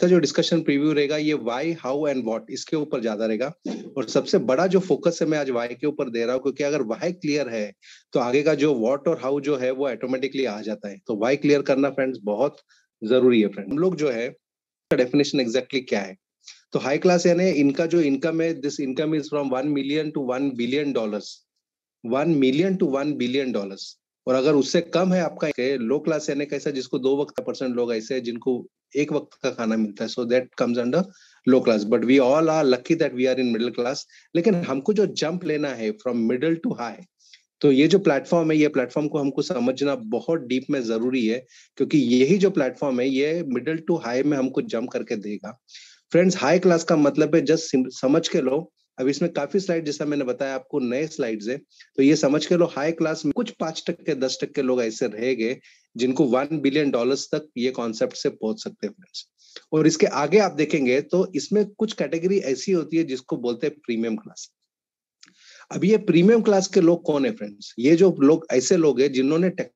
का जो discussion preview रहेगा ये वाई हाउ एंड व्हाट इसके ऊपर ज्यादा रहेगा और सबसे बड़ा जो फोकस है मैं आज वाई के ऊपर दे रहा हूँ क्योंकि अगर वाई क्लियर है तो आगे का जो व्हाट और हाउ जो है वो ऑटोमेटिकली आ जाता है तो वाई क्लियर करना फ्रेंड्स बहुत जरूरी है फ्रेंड हम लोग जो है डेफिनेशन एग्जैक्टली क्या है तो हाई क्लास यानी इनका जो इनकम है this income is from one million to one billion dollar one million to one billion dollars और अगर उससे कम है आपका लो क्लास यानी कैसा जिसको दो वक्त परसेंट लोग ऐसे है जिनको एक वक्त का खाना मिलता है so that comes under low class but we all are lucky that we are in middle class लेकिन हमको जो जंप लेना है फ्रॉम मिडिल टू हाई तो ये जो प्लेटफॉर्म है ये प्लेटफॉर्म को हमको समझना बहुत डीप में जरूरी है क्योंकि यही जो प्लेटफॉर्म है ये मिडिल टू हाई में हमको जंप करके देगा फ्रेंड्स हाई क्लास का मतलब है जस्ट समझ के लो अब इसमें काफी स्लाइड जैसा मैंने बताया आपको नए स्लाइड्स है तो ये समझ के लो हाई क्लास में कुछ पांच टक्के दस टक्के लोग ऐसे रह गए जिनको वन बिलियन डॉलर्स तक ये कॉन्सेप्ट से पहुंच सकते हैं फ्रेंड्स और इसके आगे आप देखेंगे तो इसमें कुछ कैटेगरी ऐसी होती है जिसको बोलते हैं प्रीमियम क्लास अब ये प्रीमियम क्लास के लोग कौन है फ्रेंड्स ये जो लोग ऐसे लोग हैं जिन्होंने टेक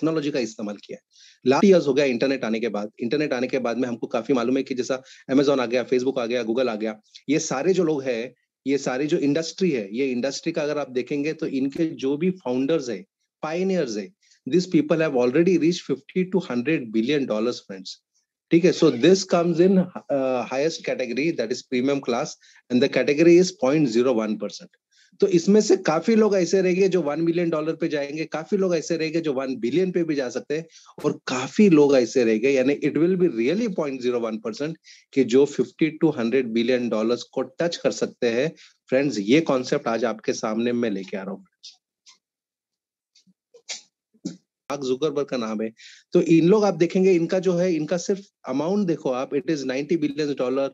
टेक्नोलॉजी का इस्तेमाल किया है लास्ट ईयर्स हो गया इंटरनेट आने के बाद इंटरनेट आने के बाद में हमको काफी मालूम है कि जैसा अमेजोन आ गया फेसबुक आ गया गूगल आ गया ये सारे जो लोग हैं ये सारे जो इंडस्ट्री है ये इंडस्ट्री का अगर आप देखेंगे तो इनके जो भी फाउंडर्स है पाइनियर्स है this people have already reach 50 to 100 billion dollars friends ठीक है so this comes in highest category that is premium class and the category is point zero one percent तो इसमें से काफी लोग ऐसे रहेंगे जो वन मिलियन डॉलर पे जाएंगे काफी लोग ऐसे रहेंगे जो वन बिलियन पे भी जा सकते हैं और काफी लोग ऐसे रहेंगे यानी it will be really point zero one percent कि जो fifty to hundred billion dollar को टच कर सकते हैं फ्रेंड्स ये कॉन्सेप्ट आज आपके सामने मैं लेके आ रहा हूँ जुकरबर्ग का नाम है तो इन लोग आप देखेंगे इनका जो है इनका सिर्फ अमाउंट देखो आप it is 90 billion dollar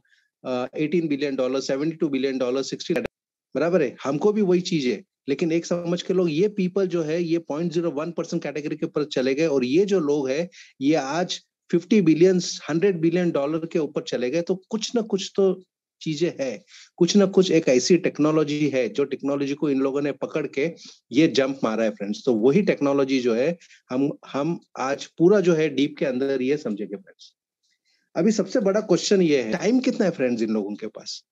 18 billion dollar 72 billion dollar 16 बराबर है हमको भी वही चीज है लेकिन एक समझ के लोग ये पीपल जो है ये point zero one percent category के ऊपर चले गए और ये जो लोग है ये आज fifty billion hundred billion dollar के ऊपर चले गए तो कुछ ना कुछ तो चीजें है कुछ ना कुछ एक ऐसी टेक्नोलॉजी है जो टेक्नोलॉजी को इन लोगों ने पकड़ के ये जंप मारा है फ्रेंड्स तो वही टेक्नोलॉजी जो है हम हम आज पूरा जो है डीप के अंदर ये समझेंगे फ्रेंड्स अभी सबसे बड़ा क्वेश्चन ये है टाइम कितना है फ्रेंड्स इन लोगों के पास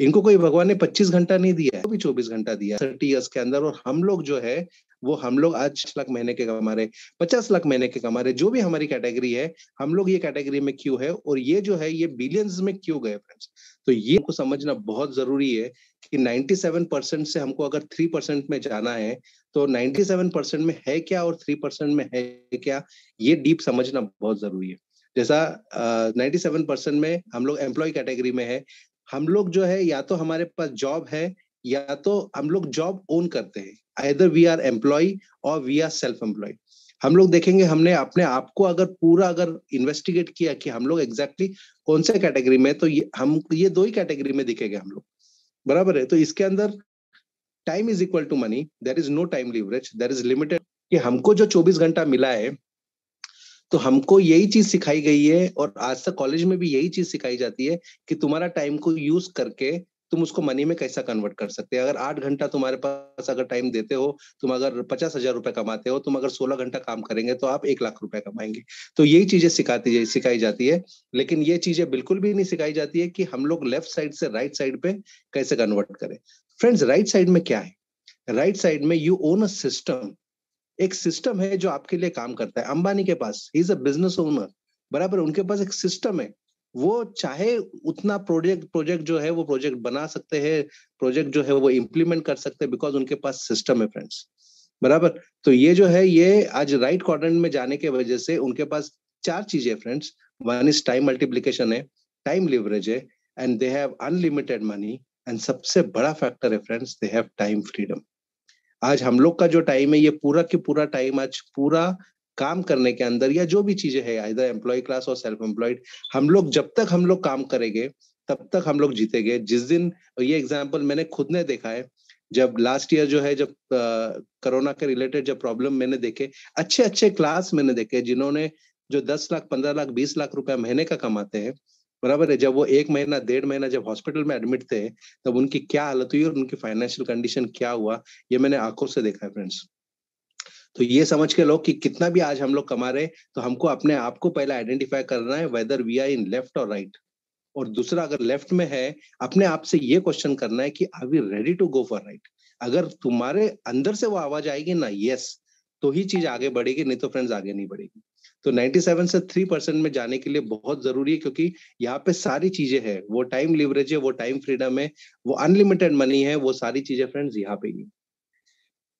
इनको कोई भगवान ने 25 घंटा नहीं दिया है भी 24 घंटा दिया थर्टी ईयर्स के अंदर और हम लोग जो है वो हम लोग आज लाख महीने के कमा रहे पचास लाख महीने के कमा रहे जो भी हमारी कैटेगरी है हम लोग ये कैटेगरी में क्यों है और ये जो है ये बिलियंस में क्यों गए फ्रेंड्स तो ये को समझना बहुत जरूरी है कि 97 परसेंट से हमको अगर 3 परसेंट में जाना है तो 97 परसेंट में है क्या और 3 परसेंट में है क्या ये डीप समझना बहुत जरूरी है जैसा नाइन्टी सेवन परसेंट में हम लोग एम्प्लॉय कैटेगरी में है हम लोग जो है या तो हमारे पास जॉब है या तो हम लोग जॉब ओन करते हैं either we are employ or we are self employ हम लोग देखेंगे हमने अपने आप को अगर पूरा अगर इन्वेस्टिगेट किया कि हम लोग एग्जैक्टली exactly कौन से कैटेगरी में तो ये हम ये दो ही कैटेगरी में दिखेंगे हम लोग बराबर है तो इसके अंदर time is equal to money there is no time leverage there is limited कि हमको जो 24 घंटा मिला है तो हमको यही चीज सिखाई गई है और आज तक कॉलेज में भी यही चीज सिखाई जाती है कि तुम्हारा टाइम को यूज करके तुम उसको मनी में कैसा कन्वर्ट कर सकते हैं अगर आठ घंटा तुम्हारे पास अगर टाइम देते हो तुम अगर पचास हजार रुपए कमाते हो तुम अगर सोलह घंटा काम करेंगे तो आप एक लाख रुपए कमाएंगे तो यही चीजें सिखाती जा, सिखाई जाती है लेकिन ये चीजें बिल्कुल भी नहीं सिखाई जाती है कि हम लोग लेफ्ट साइड से राइट साइड पे कैसे कन्वर्ट करें फ्रेंड्स राइट साइड में क्या है राइट साइड में यू ओन अ सिस्टम एक सिस्टम है जो आपके लिए काम करता है अंबानी के पास he is a business owner बराबर उनके पास एक सिस्टम है वो चाहे उतना प्रोजेक्ट प्रोजेक्ट जो है वो प्रोजेक्ट बना सकते हैं प्रोजेक्ट जो है वो इम्प्लीमेंट कर सकते हैं बिकॉज उनके पास सिस्टम है फ्रेंड्स बराबर तो ये जो है ये आज राइट क्वाड्रेंट में जाने के वजह से उनके पास चार चीजें friends one is time multiplication है टाइम लिवरेज है and they have unlimited money and सबसे बड़ा फैक्टर है friends they have time freedom आज हम लोग का जो टाइम है ये पूरा के पूरा टाइम आज पूरा काम करने के अंदर या जो भी चीजें है इधर एम्प्लॉय क्लास और सेल्फ एम्प्लॉयड हम लोग जब तक हम लोग काम करेंगे तब तक हम लोग जीतेंगे जिस दिन ये एग्जाम्पल मैंने खुद ने देखा है जब लास्ट ईयर जो है जब कोरोना के रिलेटेड जब प्रॉब्लम मैंने देखे अच्छे अच्छे क्लास मैंने देखे जिन्होंने जो दस लाख पंद्रह लाख बीस लाख रुपया महीने का कमाते हैं बराबर है जब वो एक महीना डेढ़ महीना जब हॉस्पिटल में एडमिट थे तब उनकी क्या हालत हुई और उनकी फाइनेंशियल कंडीशन क्या हुआ ये मैंने आंखों से देखा है फ्रेंड्स तो ये समझ के लोग कि कितना भी आज हम लोग कमा रहे तो हमको अपने आप को पहले आइडेंटिफाई करना है whether we are in left or right और दूसरा अगर लेफ्ट में है अपने आप से ये क्वेश्चन करना है कि are we ready to go for right अगर तुम्हारे अंदर से वो आवाज आएगी ना यस तो ही चीज आगे बढ़ेगी नहीं तो फ्रेंड्स आगे नहीं बढ़ेगी तो 97 से 3 परसेंट में जाने के लिए बहुत जरूरी है क्योंकि यहाँ पे सारी चीजें हैं वो टाइम लिवरेज है वो टाइम फ्रीडम है वो अनलिमिटेड मनी है वो सारी चीजें फ्रेंड्स यहाँ पे ही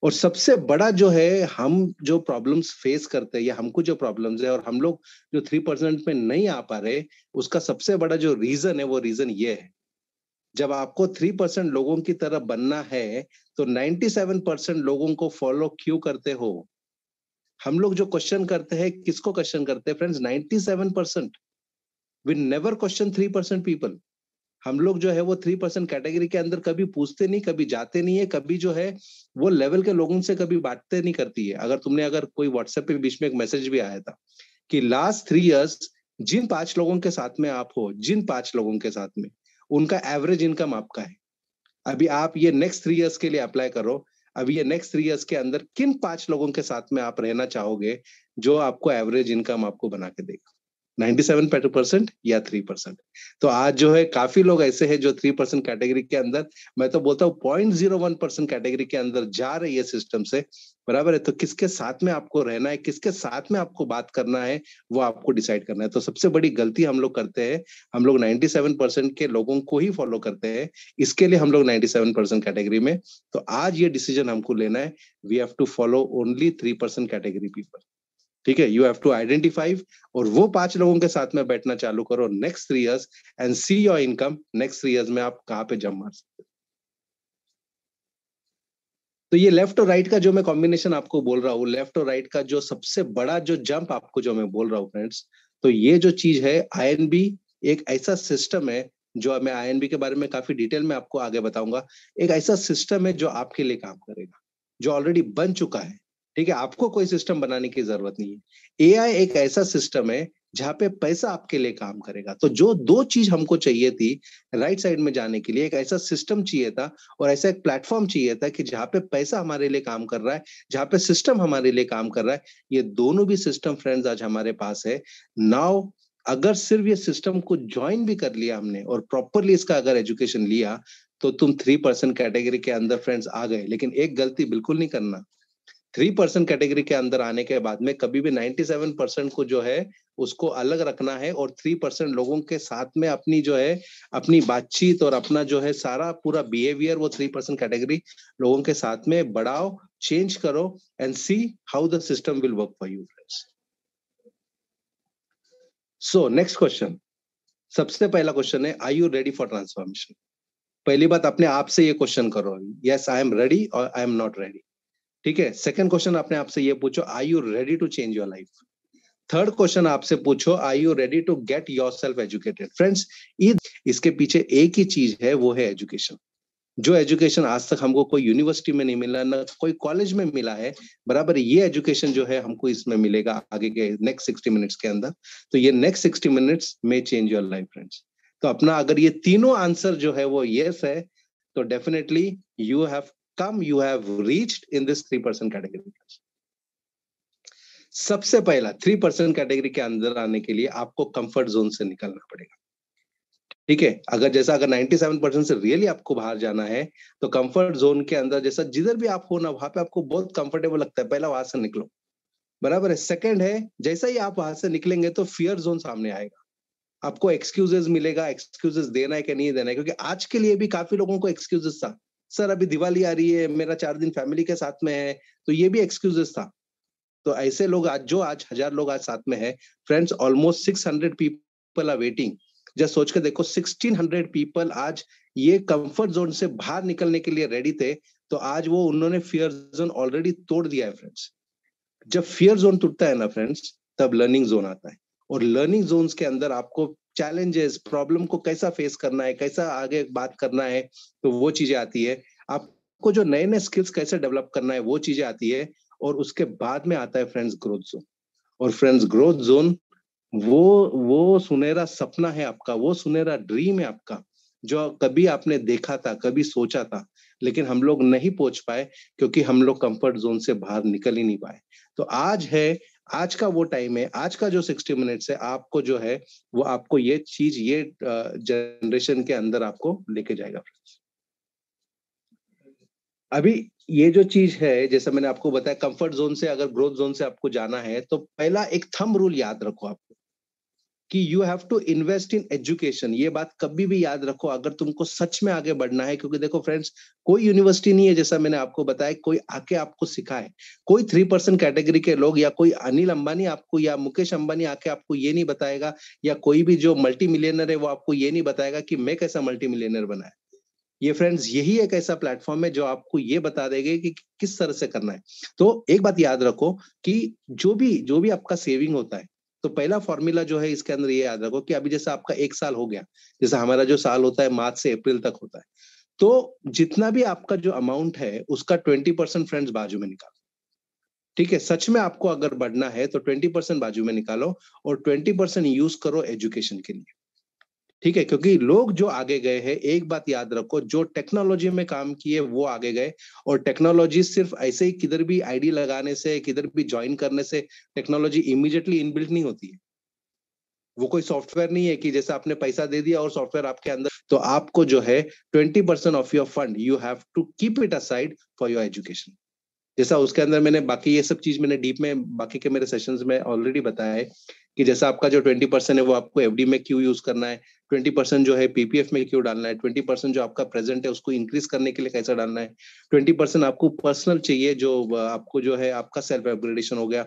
और सबसे बड़ा जो है हम जो प्रॉब्लम्स फेस करते हैं या हमको जो प्रॉब्लम्स है और हम लोग जो थ्री परसेंट में नहीं आ पा रहे उसका सबसे बड़ा जो रीजन है वो रीजन ये है जब आपको थ्री परसेंट लोगों की तरह बनना है तो नाइन्टी सेवन परसेंट लोगों को फॉलो क्यों करते हो हम लोग जो क्वेश्चन करते हैं किसको क्वेश्चन करते हैं friends 97 percent we never question three percent people हम लोग जो है वो थ्री परसेंट कैटेगरी के अंदर कभी पूछते नहीं कभी जाते नहीं है कभी जो है वो लेवल के लोगों से कभी बातें नहीं करती है अगर तुमने अगर कोई व्हाट्सएप पे बीच में एक मैसेज भी आया था कि लास्ट थ्री इयर्स जिन पांच लोगों के साथ में आप हो जिन पांच लोगों के साथ में उनका एवरेज इनकम आपका है अभी आप ये नेक्स्ट थ्री इयर्स के लिए अप्लाई करो अभी ये नेक्स्ट थ्री इयर्स के अंदर किन पांच लोगों के साथ में आप रहना चाहोगे जो आपको एवरेज इनकम आपको बना के देगा 97 परसेंट या 3 परसेंट तो आज जो है काफी लोग ऐसे हैं जो 3 परसेंट कैटेगरी के अंदर मैं तो बोलता हूँ point zero one percent category के अंदर जा रही है सिस्टम से बराबर है तो किसके साथ में आपको रहना है किसके साथ में आपको बात करना है वो आपको डिसाइड करना है तो सबसे बड़ी गलती हम लोग करते हैं हम लोग 97 परसेंट के लोगों को ही फॉलो करते हैं इसके लिए हम लोग 97 परसेंट कैटेगरी में तो आज ये डिसीजन हमको लेना है we have to follow only three percent category people ठीक है यू हैव टू आइडेंटिफाई और वो पांच लोगों के साथ में बैठना चालू करो next three years and see your income next three years में आप कहाँ पे जम मार सकते तो ये लेफ्ट और राइट का जो मैं कॉम्बिनेशन आपको बोल रहा हूँ लेफ्ट और राइट का जो सबसे बड़ा जो जंप आपको जो मैं बोल रहा हूँ फ्रेंड्स तो ये जो चीज है आई एक ऐसा सिस्टम है जो मैं आई के बारे में काफी डिटेल में आपको आगे बताऊंगा एक ऐसा सिस्टम है जो आपके लिए काम करेगा जो ऑलरेडी बन चुका है ठीक है आपको कोई सिस्टम बनाने की जरूरत नहीं है ए एक ऐसा सिस्टम है जहां पे पैसा आपके लिए काम करेगा तो जो दो चीज हमको चाहिए थी राइट साइड में जाने के लिए एक ऐसा सिस्टम चाहिए था और ऐसा एक प्लेटफॉर्म चाहिए था कि जहां पे पैसा हमारे लिए काम कर रहा है जहां पे सिस्टम हमारे लिए काम कर रहा है ये दोनों भी सिस्टम फ्रेंड्स आज हमारे पास है नाउ अगर सिर्फ ये सिस्टम को ज्वाइन भी कर लिया हमने और प्रॉपरली इसका अगर एजुकेशन लिया तो तुम थ्री परसेंट कैटेगरी के अंदर फ्रेंड्स आ गए लेकिन एक गलती बिल्कुल नहीं करना थ्री परसेंट कैटेगरी के अंदर आने के बाद में कभी भी नाइन्टी सेवन परसेंट को जो है उसको अलग रखना है और थ्री परसेंट लोगों के साथ में अपनी जो है अपनी बातचीत और अपना जो है सारा पूरा बिहेवियर वो थ्री परसेंट कैटेगरी लोगों के साथ में बढ़ाओ चेंज करो and see how the system will work for you friends so next question सबसे पहला क्वेश्चन है I you ready for transformation पहली बात अपने आप से ये क्वेश्चन करो यस आई एम रेडी और आई एम नॉट रेडी ठीक है सेकंड क्वेश्चन आपने आपसे ये पूछो I you ready to change your life third question आपसे पूछो I you ready to get yourself educated friends इसके पीछे एक ही चीज है वो है एजुकेशन जो एजुकेशन आज तक हमको कोई यूनिवर्सिटी में नहीं मिला ना कोई कॉलेज में मिला है बराबर ये एजुकेशन जो है हमको इसमें मिलेगा आगे के नेक्स्ट सिक्सटी मिनट्स के अंदर तो ये नेक्स्ट सिक्सटी मिनट्स में चेंज योर लाइफ फ्रेंड्स तो अपना अगर ये तीनों आंसर जो है वो यस yes है तो definitely you have come you have reached in this three percent category सबसे पहला थ्री परसेंट कैटेगरी के अंदर आने के लिए आपको कंफर्ट जोन से निकलना पड़ेगा ठीक है अगर जैसा अगर 97 परसेंट से रियली आपको बाहर जाना है तो कंफर्ट जोन के अंदर जैसा जिधर भी आप हो ना वहां पे आपको बहुत कंफर्टेबल लगता है पहला वहां से निकलो बराबर है सेकंड है जैसा ही आप वहां से निकलेंगे तो फियर जोन सामने आएगा आपको एक्सक्यूजेस मिलेगा एक्सक्यूजेस देना है कि नहीं देना है क्योंकि आज के लिए भी काफी लोगों को एक्सक्यूजेस था सर अभी दिवाली आ रही है मेरा चार दिन फैमिली के साथ में है तो ये भी एक्सक्यूजेस था तो ऐसे लोग आज जो आज हजार लोग आज साथ में है friends almost six hundred people are waiting just सोच के देखो सिक्सटीन हंड्रेड पीपल आज ये कंफर्ट जोन से बाहर निकलने के लिए रेडी थे तो आज वो उन्होंने फियर जोन ऑलरेडी तोड़ दिया है फ्रेंड्स जब फियर जोन टूटता है ना फ्रेंड्स तब लर्निंग जोन आता है और लर्निंग जोन के अंदर आपको चैलेंजेस प्रॉब्लम को कैसा फेस करना है कैसा आगे बात करना है तो वो चीजें आती है आपको जो नए नए स्किल्स कैसे डेवलप करना है वो चीजें आती है और उसके बाद में आता है फ्रेंड्स ग्रोथ जोन और फ्रेंड्स ग्रोथ जोन वो वो सुनहरा सपना है आपका वो सुनहरा ड्रीम है आपका जो कभी आपने देखा था कभी सोचा था लेकिन हम लोग नहीं पहुंच पाए क्योंकि हम लोग कंफर्ट जोन से बाहर निकल ही नहीं पाए तो आज है आज का वो टाइम है आज का जो सिक्सटी मिनट्स है आपको जो है वो आपको ये चीज ये जनरेशन के अंदर आपको लेके जाएगा अभी ये जो चीज है जैसा मैंने आपको बताया कंफर्ट जोन से अगर ग्रोथ जोन से आपको जाना है तो पहला एक थंब रूल याद रखो आपको कि you have to invest in education ये बात कभी भी याद रखो अगर तुमको सच में आगे बढ़ना है क्योंकि देखो फ्रेंड्स कोई यूनिवर्सिटी नहीं है जैसा मैंने आपको बताया कोई आके आपको सिखाए कोई थ्री परसेंट कैटेगरी के लोग या कोई अनिल अंबानी आपको या मुकेश अंबानी आके आपको ये नहीं बताएगा या कोई भी जो मल्टी मिलियनर है वो आपको ये नहीं बताएगा कि मैं कैसा मल्टी मिलियनर बनाए ये फ्रेंड्स यही एक ऐसा प्लेटफॉर्म है जो आपको ये बता देगा कि किस तरह से करना है तो एक बात याद रखो कि जो भी जो भी आपका सेविंग होता है तो पहला फॉर्मूला जो है इसके अंदर ये याद रखो कि अभी जैसे आपका एक साल हो गया जैसे हमारा जो साल होता है मार्च से अप्रैल तक होता है तो जितना भी आपका जो अमाउंट है उसका ट्वेंटी परसेंट फ्रेंड्स बाजू में निकालो ठीक है सच में आपको अगर बढ़ना है तो ट्वेंटी परसेंट बाजू में निकालो और ट्वेंटी परसेंट यूज करो एजुकेशन के लिए ठीक है क्योंकि लोग जो आगे गए हैं एक बात याद रखो जो टेक्नोलॉजी में काम किए वो आगे गए और टेक्नोलॉजी सिर्फ ऐसे ही किधर भी आईडी लगाने से किधर भी ज्वाइन करने से टेक्नोलॉजी इमीडिएटली इनबिल्ट नहीं होती है वो कोई सॉफ्टवेयर नहीं है कि जैसे आपने पैसा दे दिया और सॉफ्टवेयर आपके अंदर तो आपको जो है twenty percent of your fund you have to keep it aside for your education जैसा उसके अंदर मैंने बाकी ये सब चीज मैंने डीप में बाकी के मेरे सेशंस में ऑलरेडी बताया है कि जैसा आपका जो ट्वेंटी परसेंट है वो आपको एफडी में क्यों यूज करना है ट्वेंटी परसेंट जो है पीपीएफ में क्यों डालना है ट्वेंटी परसेंट जो आपका प्रेजेंट है उसको इंक्रीज करने के लिए कैसा डालना है ट्वेंटी परसेंट आपको पर्सनल चाहिए जो आपको जो है आपका सेल्फ अपग्रेडेशन हो गया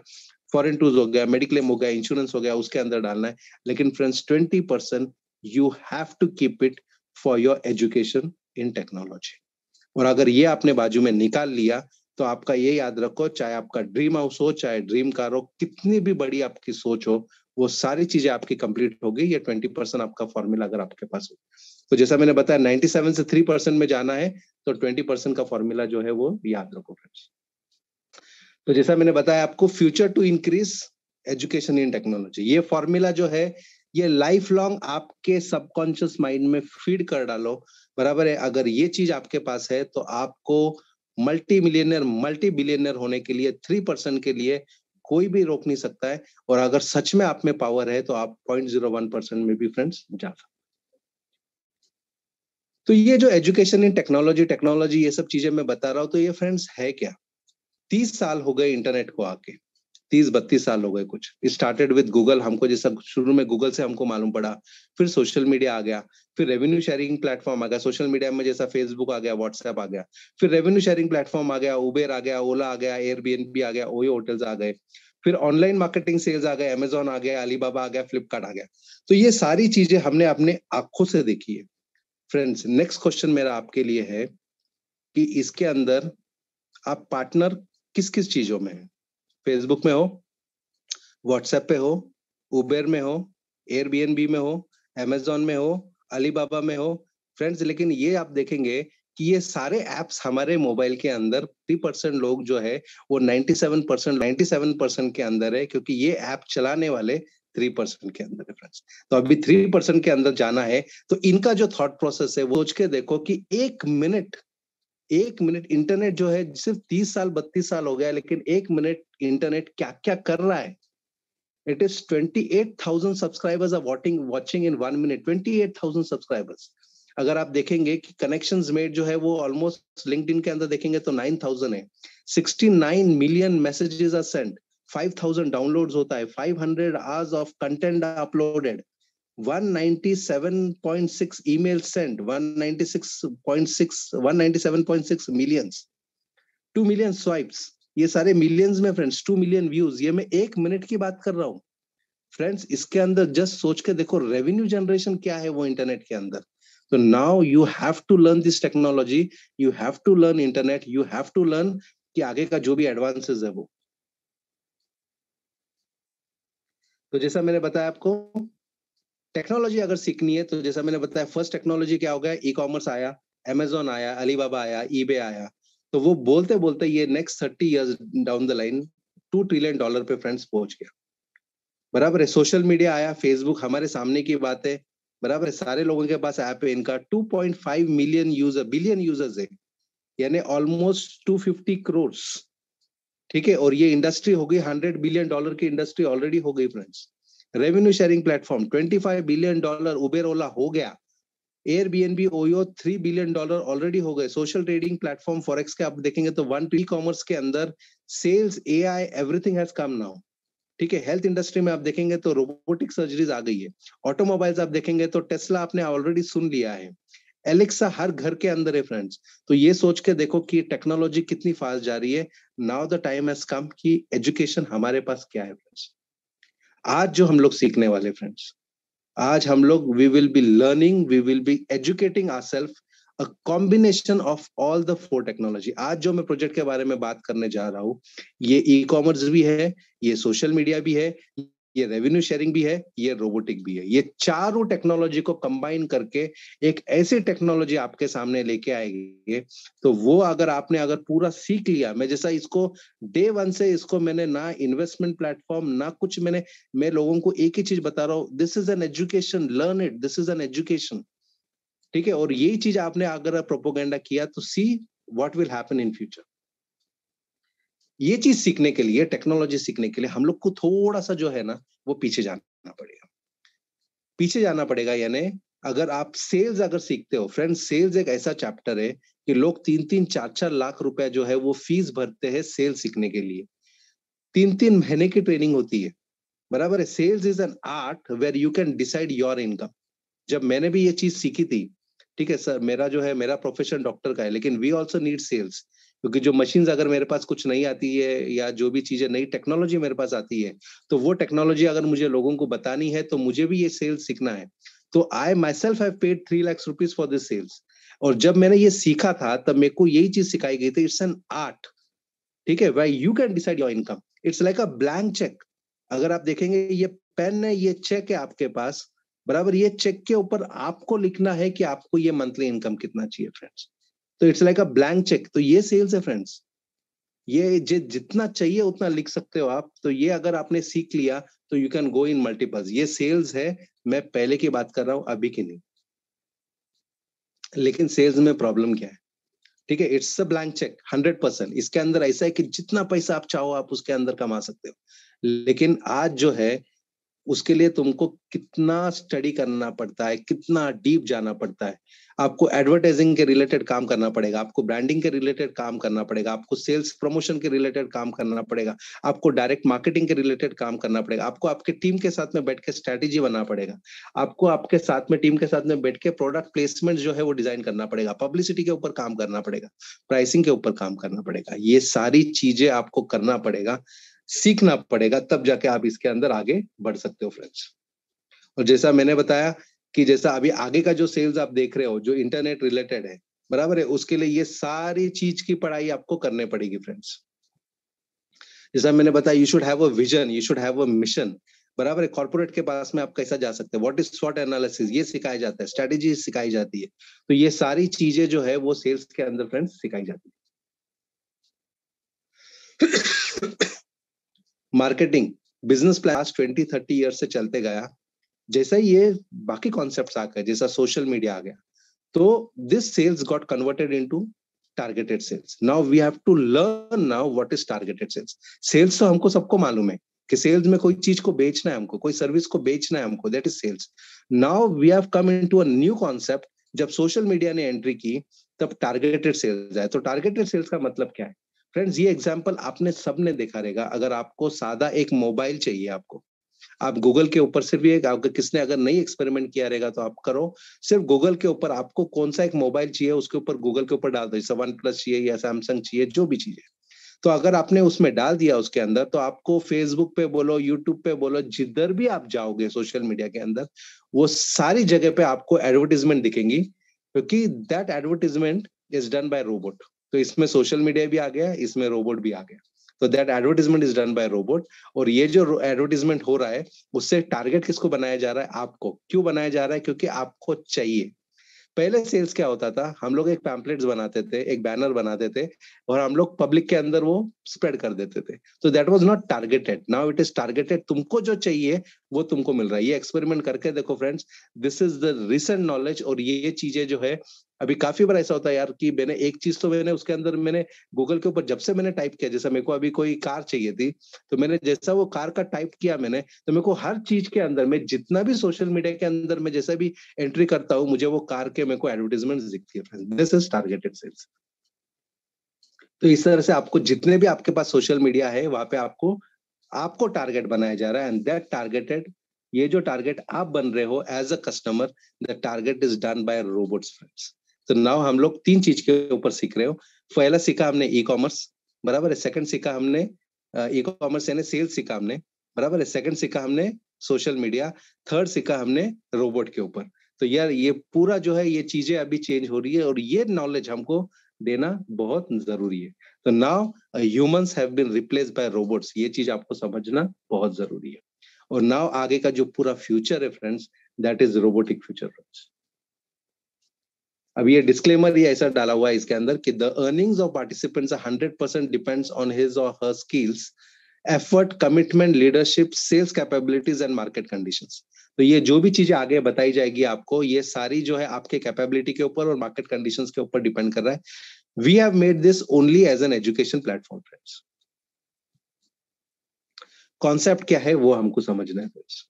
फॉरन टूज हो गया मेडिक्लेम हो गया इंश्योरेंस हो गया उसके अंदर डालना है लेकिन friends twenty percent you have to keep it for your education in technology और अगर ये आपने बाजू में निकाल लिया तो आपका ये याद रखो चाहे आपका ड्रीम हाउस हो चाहे ड्रीम कार हो कितनी भी बड़ी आपकी सोच हो वो सारी चीजें आपकी कंप्लीट गई या ट्वेंटी परसेंट आपका फॉर्मूला अगर आपके पास हो तो जैसा मैंने बताया नाइनटी सेवन से थ्री परसेंट में जाना है तो ट्वेंटी परसेंट का फॉर्मूला जो है वो याद रखो फ्रेंड्स तो जैसा मैंने बताया आपको future to increase education in technology ये फॉर्मूला जो है ये लाइफ लॉन्ग आपके सबकॉन्शियस माइंड में फीड कर डालो बराबर है अगर ये चीज आपके पास है तो आपको मल्टी मिलियनर मल्टी बिलियनर होने के लिए थ्री परसेंट के लिए कोई भी रोक नहीं सकता है और अगर सच में आप में पावर है तो आप पॉइंट जीरो वन परसेंट में भी फ्रेंड्स जा सकते तो ये जो एजुकेशन इन टेक्नोलॉजी टेक्नोलॉजी ये सब चीजें मैं बता रहा हूं तो ये फ्रेंड्स है क्या तीस साल हो गए इंटरनेट को आके तीस बत्तीस साल हो गए कुछ स्टार्टेड विद गूगल हमको जैसा शुरू में गूगल से हमको मालूम पड़ा फिर सोशल मीडिया आ गया फिर रेवेन्यू शेयरिंग प्लेटफॉर्म आ गया सोशल मीडिया में जैसा फेसबुक आ गया व्हाट्सएप आ गया फिर रेवेन्यू शेयरिंग प्लेटफॉर्म आ गया उबेर आ गया ओला आ गया एयरबीएनबी आ गया ओयो होटल्स आ गए फिर ऑनलाइन मार्केटिंग सेल्स आ गए अमेजोन आ गया अलीबाबा आ गया फ्लिपकार्ट आ गया तो ये सारी चीजें हमने अपने आंखों से देखी है फ्रेंड्स नेक्स्ट क्वेश्चन मेरा आपके लिए है कि इसके अंदर आप पार्टनर किस किस चीजों में है फेसबुक में हो व्हाट्सएप पे हो उबेर में हो एयरबीएनबी में हो एमेजोन में हो अलीबाबा में हो फ्रेंड्स लेकिन ये आप देखेंगे कि ये सारे एप्स हमारे मोबाइल के अंदर थ्री परसेंट लोग जो है वो सेवन परसेंट नाइन्टी परसेंट के अंदर है क्योंकि ये ऐप चलाने वाले थ्री परसेंट के अंदर है फ्रेंड्स तो अभी थ्री परसेंट के अंदर जाना है तो इनका जो थॉट प्रोसेस है वो सोच के देखो कि एक मिनट एक मिनट इंटरनेट जो है सिर्फ तीस साल बत्तीस साल हो गया लेकिन एक मिनट इंटरनेट क्या क्या कर रहा है it is twenty eight thousand subscribers are waiting watching in one minute twenty eight thousand subscribers अगर आप देखेंगे कि कनेक्शंस मेड जो है वो ऑलमोस्ट लिंक के अंदर देखेंगे तो नाइन थाउजेंड है sixty nine million messages are send five thousand download होता है five hundred hours of content uploaded 197.6 emails sent 196.6 197.6 millions 2 million swipes ये सारे मिलियंस में फ्रेंड्स टू मिलियन व्यूज ये मैं एक मिनट की बात कर रहा हूँ फ्रेंड्स इसके अंदर जस्ट सोच के देखो रेवेन्यू जनरेशन क्या है वो इंटरनेट के अंदर तो now you have to learn this technology you have to learn internet you have to learn कि आगे का जो भी एडवांसेस है वो तो जैसा मैंने बताया आपको टेक्नोलॉजी अगर सीखनी है तो जैसा मैंने बताया फर्स्ट टेक्नोलॉजी क्या हो गया ई कॉमर्स आया एमेजोन आया अलीबाबा आया ईबे आया तो वो बोलते बोलते ये next thirty years down the line two trillion dollar पे फ्रेंड्स पहुंच गया बराबर है सोशल मीडिया आया फेसबुक हमारे सामने की बात है बराबर है सारे लोगों के पास ऐप है इनका 2.5 मिलियन यूजर बिलियन यूजर्स है यानी ऑलमोस्ट 250 करोड़ ठीक है और ये इंडस्ट्री हो गई 100 बिलियन डॉलर की इंडस्ट्री ऑलरेडी हो गई friends revenue sharing platform 25 billion dollar Uber Ola हो गया Airbnb OYO three billion dollar already हो गए सोशल ट्रेडिंग प्लेटफॉर्म फॉरेक्स के आप देखेंगे तो वन ई कॉमर्स के अंदर sales A I everything has come now ठीक है हेल्थ इंडस्ट्री में आप देखेंगे तो रोबोटिक सर्जरीज आ गई है ऑटोमोबाइल्स आप देखेंगे तो टेस्ला आपने ऑलरेडी सुन लिया है एलेक्सा हर घर के अंदर है फ्रेंड्स तो ये सोच के देखो कि टेक्नोलॉजी कितनी फास्ट जा रही है now the time has come कि एजुकेशन हमारे पास क्या है फ्रेंड्स आज जो हम लोग सीखने वाले फ्रेंड्स आज हम लोग we will be learning we will be educating our self a combination of all the four technology आज जो मैं प्रोजेक्ट के बारे में बात करने जा रहा हूँ ये ई e कॉमर्स भी है ये सोशल मीडिया भी है ये रेवेन्यू शेयरिंग भी है ये रोबोटिक भी है ये चारों टेक्नोलॉजी को कंबाइन करके एक ऐसी टेक्नोलॉजी आपके सामने लेके आएगी तो वो अगर आपने अगर पूरा सीख लिया मैं जैसा इसको डे वन से इसको मैंने ना इन्वेस्टमेंट प्लेटफॉर्म ना कुछ मैंने मैं लोगों को एक ही चीज बता रहा हूँ this is an education learn it this is an education ठीक है और यही चीज आपने अगर प्रोपोगेंडा किया तो see what will happen in future ये चीज सीखने के लिए टेक्नोलॉजी सीखने के लिए हम लोग को थोड़ा सा जो है ना वो पीछे जाना पड़ेगा पीछे जाना पड़ेगा यानी अगर आप सेल्स अगर सीखते हो फ्रेंड सेल्स एक ऐसा चैप्टर है कि लोग तीन तीन चार चार लाख रुपए जो है वो फीस भरते हैं सेल्स सीखने के लिए तीन तीन महीने की ट्रेनिंग होती है बराबर है sales is an art where you can decide your income जब मैंने भी ये चीज सीखी थी ठीक है सर मेरा जो है मेरा प्रोफेशन डॉक्टर का है लेकिन वी ऑल्सो नीड सेल्स क्योंकि जो मशीन अगर मेरे पास कुछ नहीं आती है या जो भी चीजें नई टेक्नोलॉजी मेरे पास आती है तो वो टेक्नोलॉजी अगर मुझे लोगों को बतानी है तो मुझे भी ये सेल्स सीखना है तो I my self rupees for this sales और जब मैंने ये सीखा था तब मेरे को यही चीज सिखाई गई थी इट्स एन आर्ट ठीक है why you can decide your income it's like a blank cheque अगर आप देखेंगे ये पेन है ये चेक है आपके पास बराबर ये चेक के ऊपर आपको लिखना है कि आपको ये मंथली इनकम कितना चाहिए फ्रेंड्स तो it's like a blank cheque तो ये सेल्स है फ्रेंड्स ये जितना चाहिए उतना लिख सकते हो आप तो ये अगर आपने सीख लिया तो you can go in multiples ये सेल्स है मैं पहले की बात कर रहा हूं अभी की नहीं लेकिन सेल्स में प्रॉब्लम क्या है ठीक है it's a blank cheque hundred percent इसके अंदर ऐसा है कि जितना पैसा आप चाहो आप उसके अंदर कमा सकते हो लेकिन आज जो है उसके लिए तुमको कितना स्टडी करना पड़ता है कितना डीप जाना पड़ता है आपको एडवर्टाइजिंग के रिलेटेड काम करना पड़ेगा आपको ब्रांडिंग के रिलेटेड काम करना पड़ेगा आपको सेल्स प्रमोशन के रिलेटेड काम करना पड़ेगा आपको डायरेक्ट मार्केटिंग के रिलेटेड काम करना पड़ेगा आपको आपके टीम के साथ में बैठ के स्ट्रेटेजी बनाना पड़ेगा आपको आपके साथ में टीम के साथ में बैठ के प्रोडक्ट प्लेसमेंट जो है वो डिजाइन करना पड़ेगा पब्लिसिटी के ऊपर काम करना पड़ेगा प्राइसिंग के ऊपर काम करना पड़ेगा ये सारी चीजें आपको करना पड़ेगा सीखना पड़ेगा तब जाके आप इसके अंदर आगे बढ़ सकते हो फ्रेंड्स और जैसा मैंने बताया कि जैसा अभी आगे का जो सेल्स आप देख रहे हो जो इंटरनेट रिलेटेड है बराबर है उसके लिए ये सारी चीज की पढ़ाई आपको करने पड़ेगी फ्रेंड्स जैसा मैंने बताया you should have a vision you should have a mission बराबर है कॉर्पोरेट के पास में आप कैसा जा सकते हैं व्हाट इज शॉर्ट एनालिसिस ये सिखाया जाता है स्ट्रेटेजी सिखाई जाती है तो ये सारी चीजें जो है वो सेल्स के अंदर फ्रेंड्स सिखाई जाती है marketing business plan twenty thirty year से चलते गया जैसा ये बाकी कॉन्सेप्ट आ गए जैसा सोशल मीडिया आ गया तो this sales got converted to targeted sales now we have to learn now what is targeted sales sales तो हमको सबको मालूम है कि सेल्स में कोई चीज को बेचना है हमको कोई सर्विस को बेचना है हमको that is sales now we have come in to new concept जब सोशल मीडिया ने एंट्री की तब टारगेटेड सेल्स आए तो टारगेटेड सेल्स का मतलब क्या है फ्रेंड्स ये एग्जाम्पल आपने सबने देखा रहेगा अगर आपको सादा एक मोबाइल चाहिए आपको आप गूगल के ऊपर सिर्फ भी एक किसने अगर नहीं एक्सपेरिमेंट किया रहेगा तो आप करो सिर्फ गूगल के ऊपर आपको कौन सा एक मोबाइल चाहिए उसके ऊपर गूगल के ऊपर डाल दो जैसे वन प्लस चाहिए या सैमसंग चाहिए जो भी है तो अगर आपने उसमें डाल दिया उसके अंदर तो आपको फेसबुक पे बोलो यूट्यूब पे बोलो जिधर भी आप जाओगे सोशल मीडिया के अंदर वो सारी जगह पे आपको एडवर्टीजमेंट दिखेंगी क्योंकि that advertisement is done by robot तो इसमें सोशल मीडिया भी आ गया इसमें रोबोट भी आ गया तो that advertisement is done by robot और ये जो एडवर्टीजमेंट हो रहा है उससे टारगेट किसको बनाया जा रहा है आपको क्यों बनाया जा रहा है क्योंकि आपको चाहिए पहले सेल्स क्या होता था हम लोग एक पैम्पलेट बनाते थे एक बैनर बनाते थे और हम लोग पब्लिक के अंदर वो स्प्रेड कर देते थे तो that was not targeted now it is targeted तुमको जो चाहिए वो तुमको मिल रहा है ये एक्सपेरिमेंट करके देखो friends this is the recent knowledge और ये चीजें जो है अभी काफी बार ऐसा होता है यार कि मैंने एक चीज तो मैंने उसके अंदर मैंने गूगल के ऊपर जब से मैंने टाइप किया जैसा मेरे को अभी कोई कार चाहिए थी तो मैंने जैसा वो कार का टाइप किया मैंने तो मेरे को हर चीज के अंदर मैं जितना भी सोशल मीडिया के अंदर मैं जैसा भी एंट्री करता हूँ मुझे वो कार के मेरे को एडवर्टीजमेंट दिखती है दिस इज टारगेटेड सेल्स तो इस तरह से आपको जितने भी आपके पास सोशल मीडिया है वहां पे आपको आपको टारगेट बनाया जा रहा है एंड दैट टारगेटेड ये जो टारगेट आप बन रहे हो as a customer the target is done by robots friends तो नाउ हम लोग तीन चीज के ऊपर सीख रहे हो पहला सीखा हमने ई कॉमर्स बराबर है सेकंड सीखा हमने ई कॉमर्स यानी सेल्स सीखा हमने बराबर है सेकंड सीखा हमने सोशल मीडिया थर्ड सीखा हमने रोबोट के ऊपर तो यार ये पूरा जो है ये चीजें अभी चेंज हो रही है और ये नॉलेज हमको देना बहुत जरूरी है तो now humans have been replace by robots ये चीज आपको समझना बहुत जरूरी है और नाउ आगे का जो पूरा फ्यूचर है friends that is robotic future friends अब ये डिस्क्लेमर ही ऐसा डाला हुआ है इसके अंदर कि the earnings of participants hundred percent depends on his or her skills effort commitment leadership sales capabilities and market condition तो ये जो भी चीजें आगे बताई जाएगी आपको ये सारी जो है आपके कैपेबिलिटी के ऊपर और मार्केट कंडीशन के ऊपर डिपेंड कर रहा है we have made this only as an education platform friends concept क्या है वो हमको समझना है फ्रेंड्स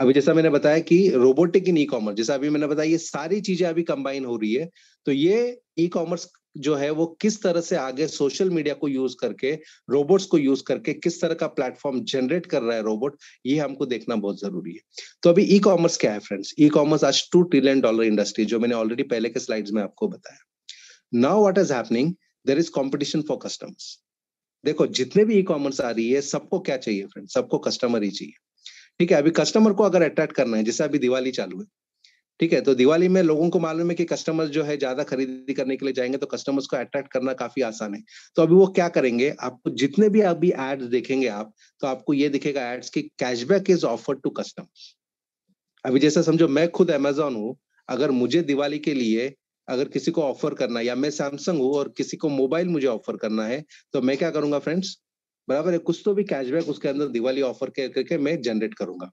अभी जैसा मैंने बताया कि रोबोटिक इन ई कॉमर्स जैसा अभी मैंने बताया ये सारी चीजें अभी कंबाइन हो रही है तो ये ई कॉमर्स जो है वो किस तरह से आगे सोशल मीडिया को यूज करके रोबोट्स को यूज करके किस तरह का प्लेटफॉर्म जनरेट कर रहा है रोबोट ये हमको देखना बहुत जरूरी है तो अभी ई कॉमर्स क्या है फ्रेंड्स ई कॉमर्स आज टू ट्रिलियन डॉलर इंडस्ट्री जो मैंने ऑलरेडी पहले के स्लाइड्स में आपको बताया now what is happening there is competition for customers देखो जितने भी ई कॉमर्स आ रही है सबको क्या चाहिए फ्रेंड सबको कस्टमर ही चाहिए ठीक है अभी कस्टमर को अगर अट्रैक्ट करना है जैसे अभी दिवाली चालू है ठीक है तो दिवाली में लोगों को मालूम है कि कस्टमर जो है ज्यादा खरीदी करने के लिए जाएंगे तो कस्टमर्स को अट्रैक्ट करना काफी आसान है तो अभी वो क्या करेंगे आपको जितने भी अभी एड्स देखेंगे आप तो आपको ये दिखेगा एड्स की cashback is offer to customers अभी जैसा समझो मैं खुद अमेजोन हूँ अगर मुझे दिवाली के लिए अगर किसी को ऑफर करना है या मैं सैमसंग हूँ और किसी को मोबाइल मुझे ऑफर करना है तो मैं क्या करूंगा फ्रेंड्स बराबर है कुछ तो भी कैशबैक उसके अंदर दिवाली ऑफर के करके मैं जनरेट करूंगा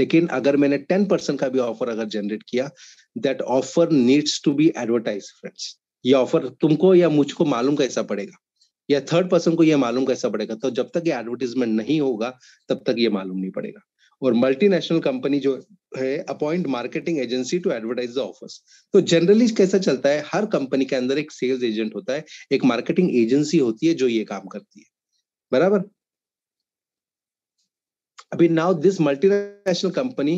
लेकिन अगर मैंने टेन परसेंट का भी ऑफर अगर जनरेट किया that offer needs to be advertise friends ये ऑफर तुमको या मुझको मालूम कैसा पड़ेगा या थर्ड पर्सन को ये मालूम कैसा पड़ेगा तो जब तक ये एडवर्टीजमेंट नहीं होगा तब तक ये मालूम नहीं पड़ेगा और मल्टीनेशनल कंपनी जो है appoint marketing agency to advertise the offers तो जनरली कैसा चलता है हर कंपनी के अंदर एक सेल्स एजेंट होता है एक मार्केटिंग एजेंसी होती है जो ये काम करती है बराबर अभी नाउ दिस मल्टीनेशनल कंपनी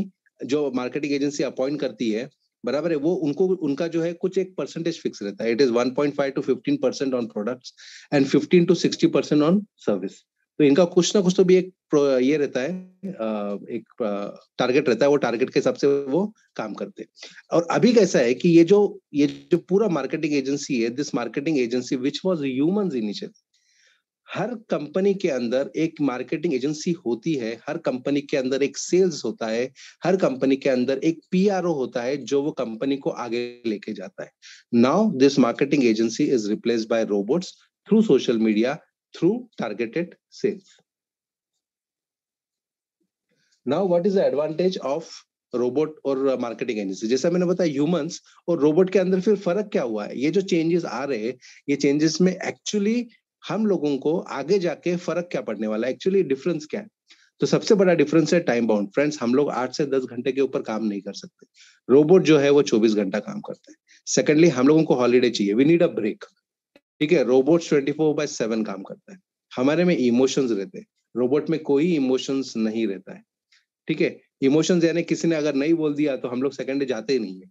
जो मार्केटिंग एजेंसी अपॉइंट करती है बराबर है वो उनको उनका जो है कुछ एक परसेंटेज फिक्स रहता है it is 1.5 to 15 percent on products and 15 to 60 percent on service तो इनका कुछ ना कुछ तो भी एक ये रहता है एक टारगेट रहता है वो टारगेट के हिसाब से वो काम करते हैं और अभी कैसा है कि ये जो ये जो पूरा मार्केटिंग एजेंसी है this marketing agency which was human initiative हर कंपनी के अंदर एक मार्केटिंग एजेंसी होती है हर कंपनी के अंदर एक सेल्स होता है हर कंपनी के अंदर एक पीआरओ होता है जो वो कंपनी को आगे लेके जाता है now this marketing agency is replace by robots through social media through targeted sales now what is the advantage of robot और मार्केटिंग एजेंसी जैसा मैंने बताया ह्यूमंस और रोबोट के अंदर फिर फर्क क्या हुआ है ये जो चेंजेस आ रहे हैं ये चेंजेस में एक्चुअली हम लोगों को आगे जाके फर्क क्या पड़ने वाला है एक्चुअली डिफरेंस क्या है तो सबसे बड़ा डिफरेंस है टाइम बाउंड फ्रेंड्स हम लोग आठ से दस घंटे के ऊपर काम नहीं कर सकते रोबोट जो है वो चौबीस घंटा काम करता है सेकेंडली हम लोगों को हॉलीडे चाहिए वी नीड अ ब्रेक ठीक है robot twenty four by seven काम करता है हमारे में इमोशंस रहते हैं रोबोट में कोई इमोशंस नहीं रहता है ठीक है इमोशंस यानी किसी ने अगर नहीं बोल दिया तो हम लोग सेकेंड डे जाते ही नहीं है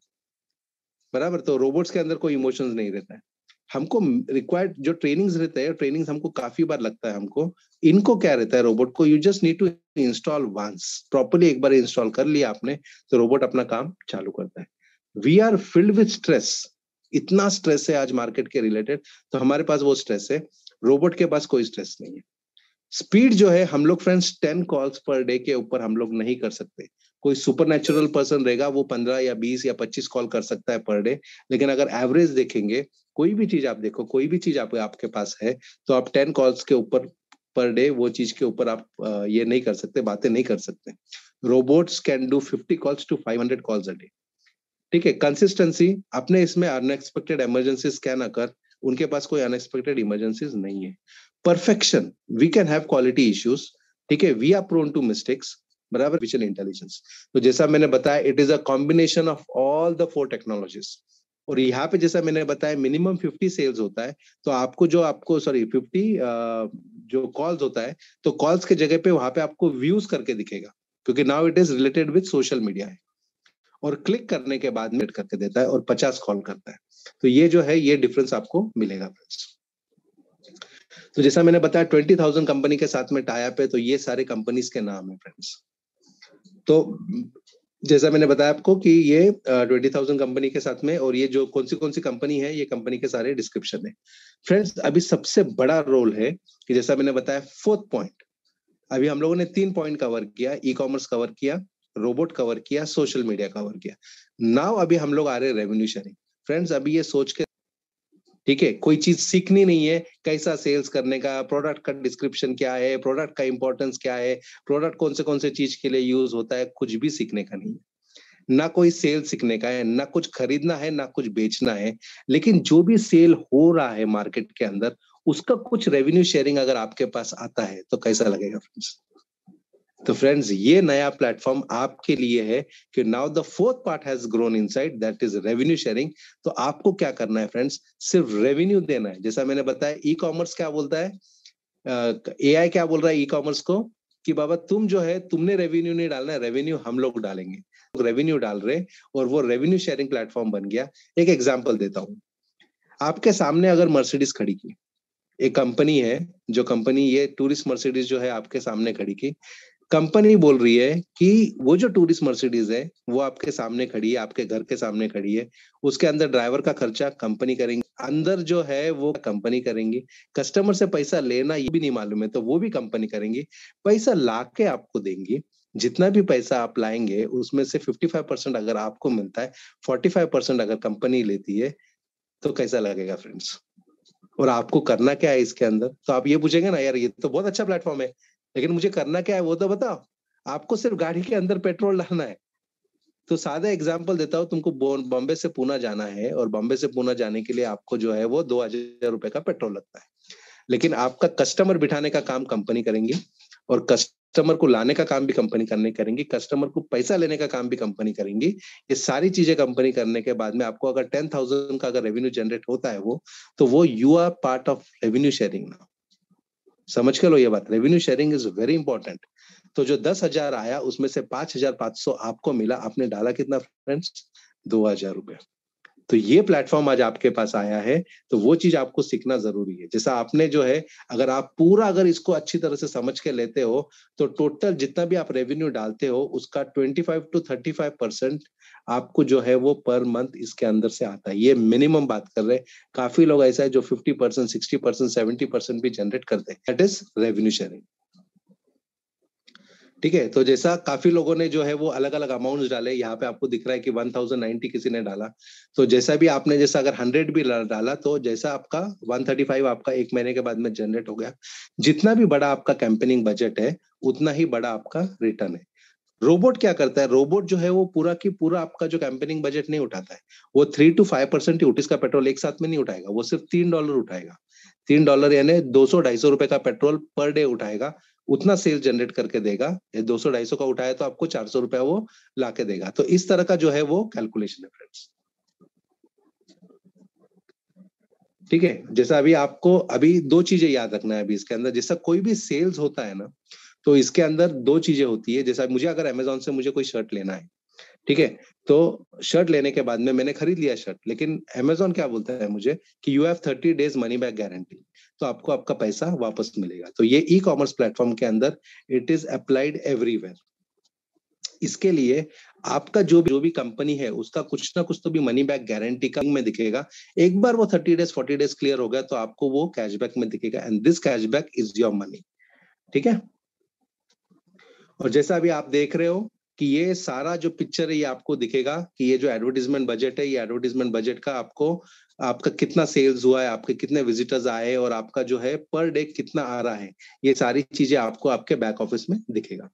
बराबर तो रोबोट्स के अंदर कोई इमोशंस नहीं रहता है हमको रिक्वायर्ड जो ट्रेनिंग्स रहते हैं ट्रेनिंग्स हमको काफी बार लगता है हमको इनको क्या रहता है रोबोट को you just need to install once properly एक बार इंस्टॉल कर लिया आपने तो रोबोट अपना काम चालू करता है we are filled with stress इतना स्ट्रेस है आज मार्केट के रिलेटेड तो हमारे पास वो स्ट्रेस है रोबोट के पास कोई स्ट्रेस नहीं है स्पीड जो है हम लोग friends ten calls per day के ऊपर हम लोग नहीं कर सकते कोई सुपर नेचुरल पर्सन रहेगा वो पंद्रह या बीस या पच्चीस कॉल कर सकता है पर डे लेकिन अगर एवरेज देखेंगे कोई भी चीज आप देखो कोई भी चीज आप आपके पास है तो आप टेन कॉल्स के ऊपर पर डे वो चीज के ऊपर आप ये नहीं कर सकते बातें नहीं कर सकते robots can do fifty calls to five hundred calls a day ठीक है कंसिस्टेंसी अपने इसमें अनएक्सपेक्टेड इमरजेंसीज कैन अकर उनके पास कोई अनएक्सपेक्टेड इमरजेंसीज नहीं है perfection we can have quality issues ठीक है we are prone to mistakes बराबर आर्टिफिशियल इंटेलिजेंस तो जैसा मैंने बताया it is a combination of all the four technologies और यहाँ पे जैसा मैंने बताया मिनिमम फिफ्टी सेल्स होता है तो आपको जो आपको सॉरी फिफ्टी जो कॉल्स होता है तो कॉल्स के जगह पे वहां पे आपको व्यूज करके दिखेगा क्योंकि now it is related with social media है और क्लिक करने के बाद में करके देता है और पचास कॉल करता है तो ये जो है ये डिफरेंस आपको मिलेगा फ्रेंड्स तो जैसा मैंने बताया ट्वेंटी थाउजेंड कंपनी के साथ में टाइप है तो ये सारे कंपनीज के नाम है फ्रेंड्स तो जैसा मैंने बताया आपको कि ये ट्वेंटी थाउजेंड कंपनी के साथ में और ये जो कौन सी कौन सी कंपनी है ये कंपनी के सारे डिस्क्रिप्शन है फ्रेंड्स अभी सबसे बड़ा रोल है कि जैसा मैंने बताया फोर्थ पॉइंट अभी हम लोगों ने तीन पॉइंट कवर किया ई कॉमर्स कवर किया रोबोट कवर किया सोशल मीडिया कवर किया नाउ अभी हम लोग आ रहे रेवेन्यू शेयरिंग फ्रेंड्स अभी ये सोच के ठीक है कोई चीज सीखनी नहीं है कैसा सेल्स करने का प्रोडक्ट का डिस्क्रिप्शन क्या है प्रोडक्ट का इंपॉर्टेंस क्या है प्रोडक्ट कौन से कौन से चीज के लिए यूज होता है कुछ भी सीखने का नहीं है ना कोई सेल सीखने का है ना कुछ खरीदना है ना कुछ बेचना है लेकिन जो भी सेल हो रहा है मार्केट के अंदर उसका कुछ रेवेन्यू शेयरिंग अगर आपके पास आता है तो कैसा लगेगा फ्रेंड्स तो फ्रेंड्स ये नया प्लेटफॉर्म आपके लिए है कि now the fourth part has grown inside that is revenue sharing तो आपको क्या करना है फ्रेंड्स सिर्फ रेवेन्यू देना है जैसा मैंने बताया ई कॉमर्स क्या बोलता है ए uh, आई क्या बोल रहा है ई कॉमर्स को कि बाबा तुम जो है तुमने रेवेन्यू नहीं डालना है रेवेन्यू हम लोग डालेंगे रेवेन्यू डाल रहे और वो रेवेन्यू शेयरिंग प्लेटफॉर्म बन गया एक एग्जाम्पल देता हूँ आपके सामने अगर मर्सिडीज खड़ी की एक कंपनी है जो कंपनी ये टूरिस्ट मर्सिडीज जो है आपके सामने खड़ी की कंपनी बोल रही है कि वो जो टूरिस्ट मर्सिडीज है वो आपके सामने खड़ी है आपके घर के सामने खड़ी है उसके अंदर ड्राइवर का खर्चा कंपनी करेंगे अंदर जो है वो कंपनी करेंगी कस्टमर से पैसा लेना ये भी नहीं मालूम है तो वो भी कंपनी करेंगी पैसा ला के आपको देंगी जितना भी पैसा आप लाएंगे उसमें से 55 परसेंट अगर आपको मिलता है 45 परसेंट अगर कंपनी लेती है तो कैसा लगेगा फ्रेंड्स और आपको करना क्या है इसके अंदर तो आप ये पूछेंगे ना यार ये तो बहुत अच्छा प्लेटफॉर्म है लेकिन मुझे करना क्या है वो तो बताओ आपको सिर्फ गाड़ी के अंदर पेट्रोल डालना है तो सादा एग्जाम्पल देता हूँ तुमको बॉम्बे से पूना जाना है और बॉम्बे से पूना जाने के लिए आपको जो है वो दो हजार रुपए का पेट्रोल लगता है लेकिन आपका कस्टमर बिठाने का काम कंपनी करेंगी और कस्टमर को लाने का काम भी कंपनी करने करेंगी कस्टमर को पैसा लेने का काम भी कंपनी करेंगी ये सारी चीजें कंपनी करने के बाद में आपको अगर टेन थाउजेंड का अगर रेवेन्यू जनरेट होता है वो तो वो you are part of revenue sharing now समझ के लो ये बात revenue sharing is very important तो जो दस हजार आया उसमें से पांच हजार पांच सौ आपको मिला आपने डाला कितना फ्रेंड्स दो हजार रुपये तो ये प्लेटफॉर्म आज आपके पास आया है तो वो चीज आपको सीखना जरूरी है जैसा आपने जो है अगर आप पूरा अगर इसको अच्छी तरह से समझ के लेते हो तो टोटल जितना भी आप रेवेन्यू डालते हो उसका twenty five to thirty five percent आपको जो है वो पर मंथ इसके अंदर से आता है ये मिनिमम बात कर रहे हैं काफी लोग ऐसा है जो fifty percent sixty percent seventy percent भी जनरेट करते हैं दैट इज रेवेन्यू शेयरिंग ठीक है तो जैसा काफी लोगों ने जो है वो अलग अलग अमाउंट डाले यहाँ पे आपको दिख रहा है कि 1090 किसी ने डाला तो जैसा भी आपने जैसा अगर 100 भी डाला तो जैसा आपका 135 आपका एक महीने के बाद में जनरेट हो गया जितना भी बड़ा आपका कैंपेनिंग बजट है उतना ही बड़ा आपका रिटर्न है रोबोट क्या करता है रोबोट जो है वो पूरा की पूरा आपका जो कैंपेनिंग बजट नहीं उठाता है वो थ्री टू फाइव परसेंट ही का पेट्रोल एक साथ में नहीं उठाएगा वो सिर्फ तीन डॉलर उठाएगा तीन डॉलर यानी दो सौ ढाई सौ रुपए का पेट्रोल पर डे उठाएगा उतना सेल जनरेट करके देगा दो सौ ढाई सौ का उठाया तो आपको चार सौ रुपया वो ला के देगा तो इस तरह का जो है वो कैलकुलेशन है फ्रेंड्स ठीक है जैसा अभी आपको अभी दो चीजें याद रखना है अभी इसके अंदर जैसा कोई भी सेल्स होता है ना तो इसके अंदर दो चीजें होती है जैसा मुझे अगर अमेजोन से मुझे कोई शर्ट लेना है ठीक है तो शर्ट लेने के बाद में मैंने खरीद लिया शर्ट लेकिन अमेजोन क्या बोलता है मुझे कि you have thirty days money back guarantee तो आपको आपका पैसा वापस मिलेगा तो ये ई कॉमर्स प्लेटफॉर्म के अंदर इट इज अप्लाइड एवरीवेयर इसके लिए आपका जो भी जो भी कंपनी है उसका कुछ ना कुछ तो भी मनी बैक गारंटी का में दिखेगा एक बार वो thirty days forty days clear हो गया तो आपको वो कैशबैक में दिखेगा and this cashback is your money ठीक है और जैसा अभी आप देख रहे हो कि ये सारा जो पिक्चर है ये आपको दिखेगा कि ये जो एडवर्टीजमेंट बजट है ये एडवर्टीजमेंट बजट का आपको आपका कितना सेल्स हुआ है आपके कितने विजिटर्स आए और आपका जो है पर डे कितना आ रहा है ये सारी चीजें आपको आपके बैक ऑफिस में दिखेगा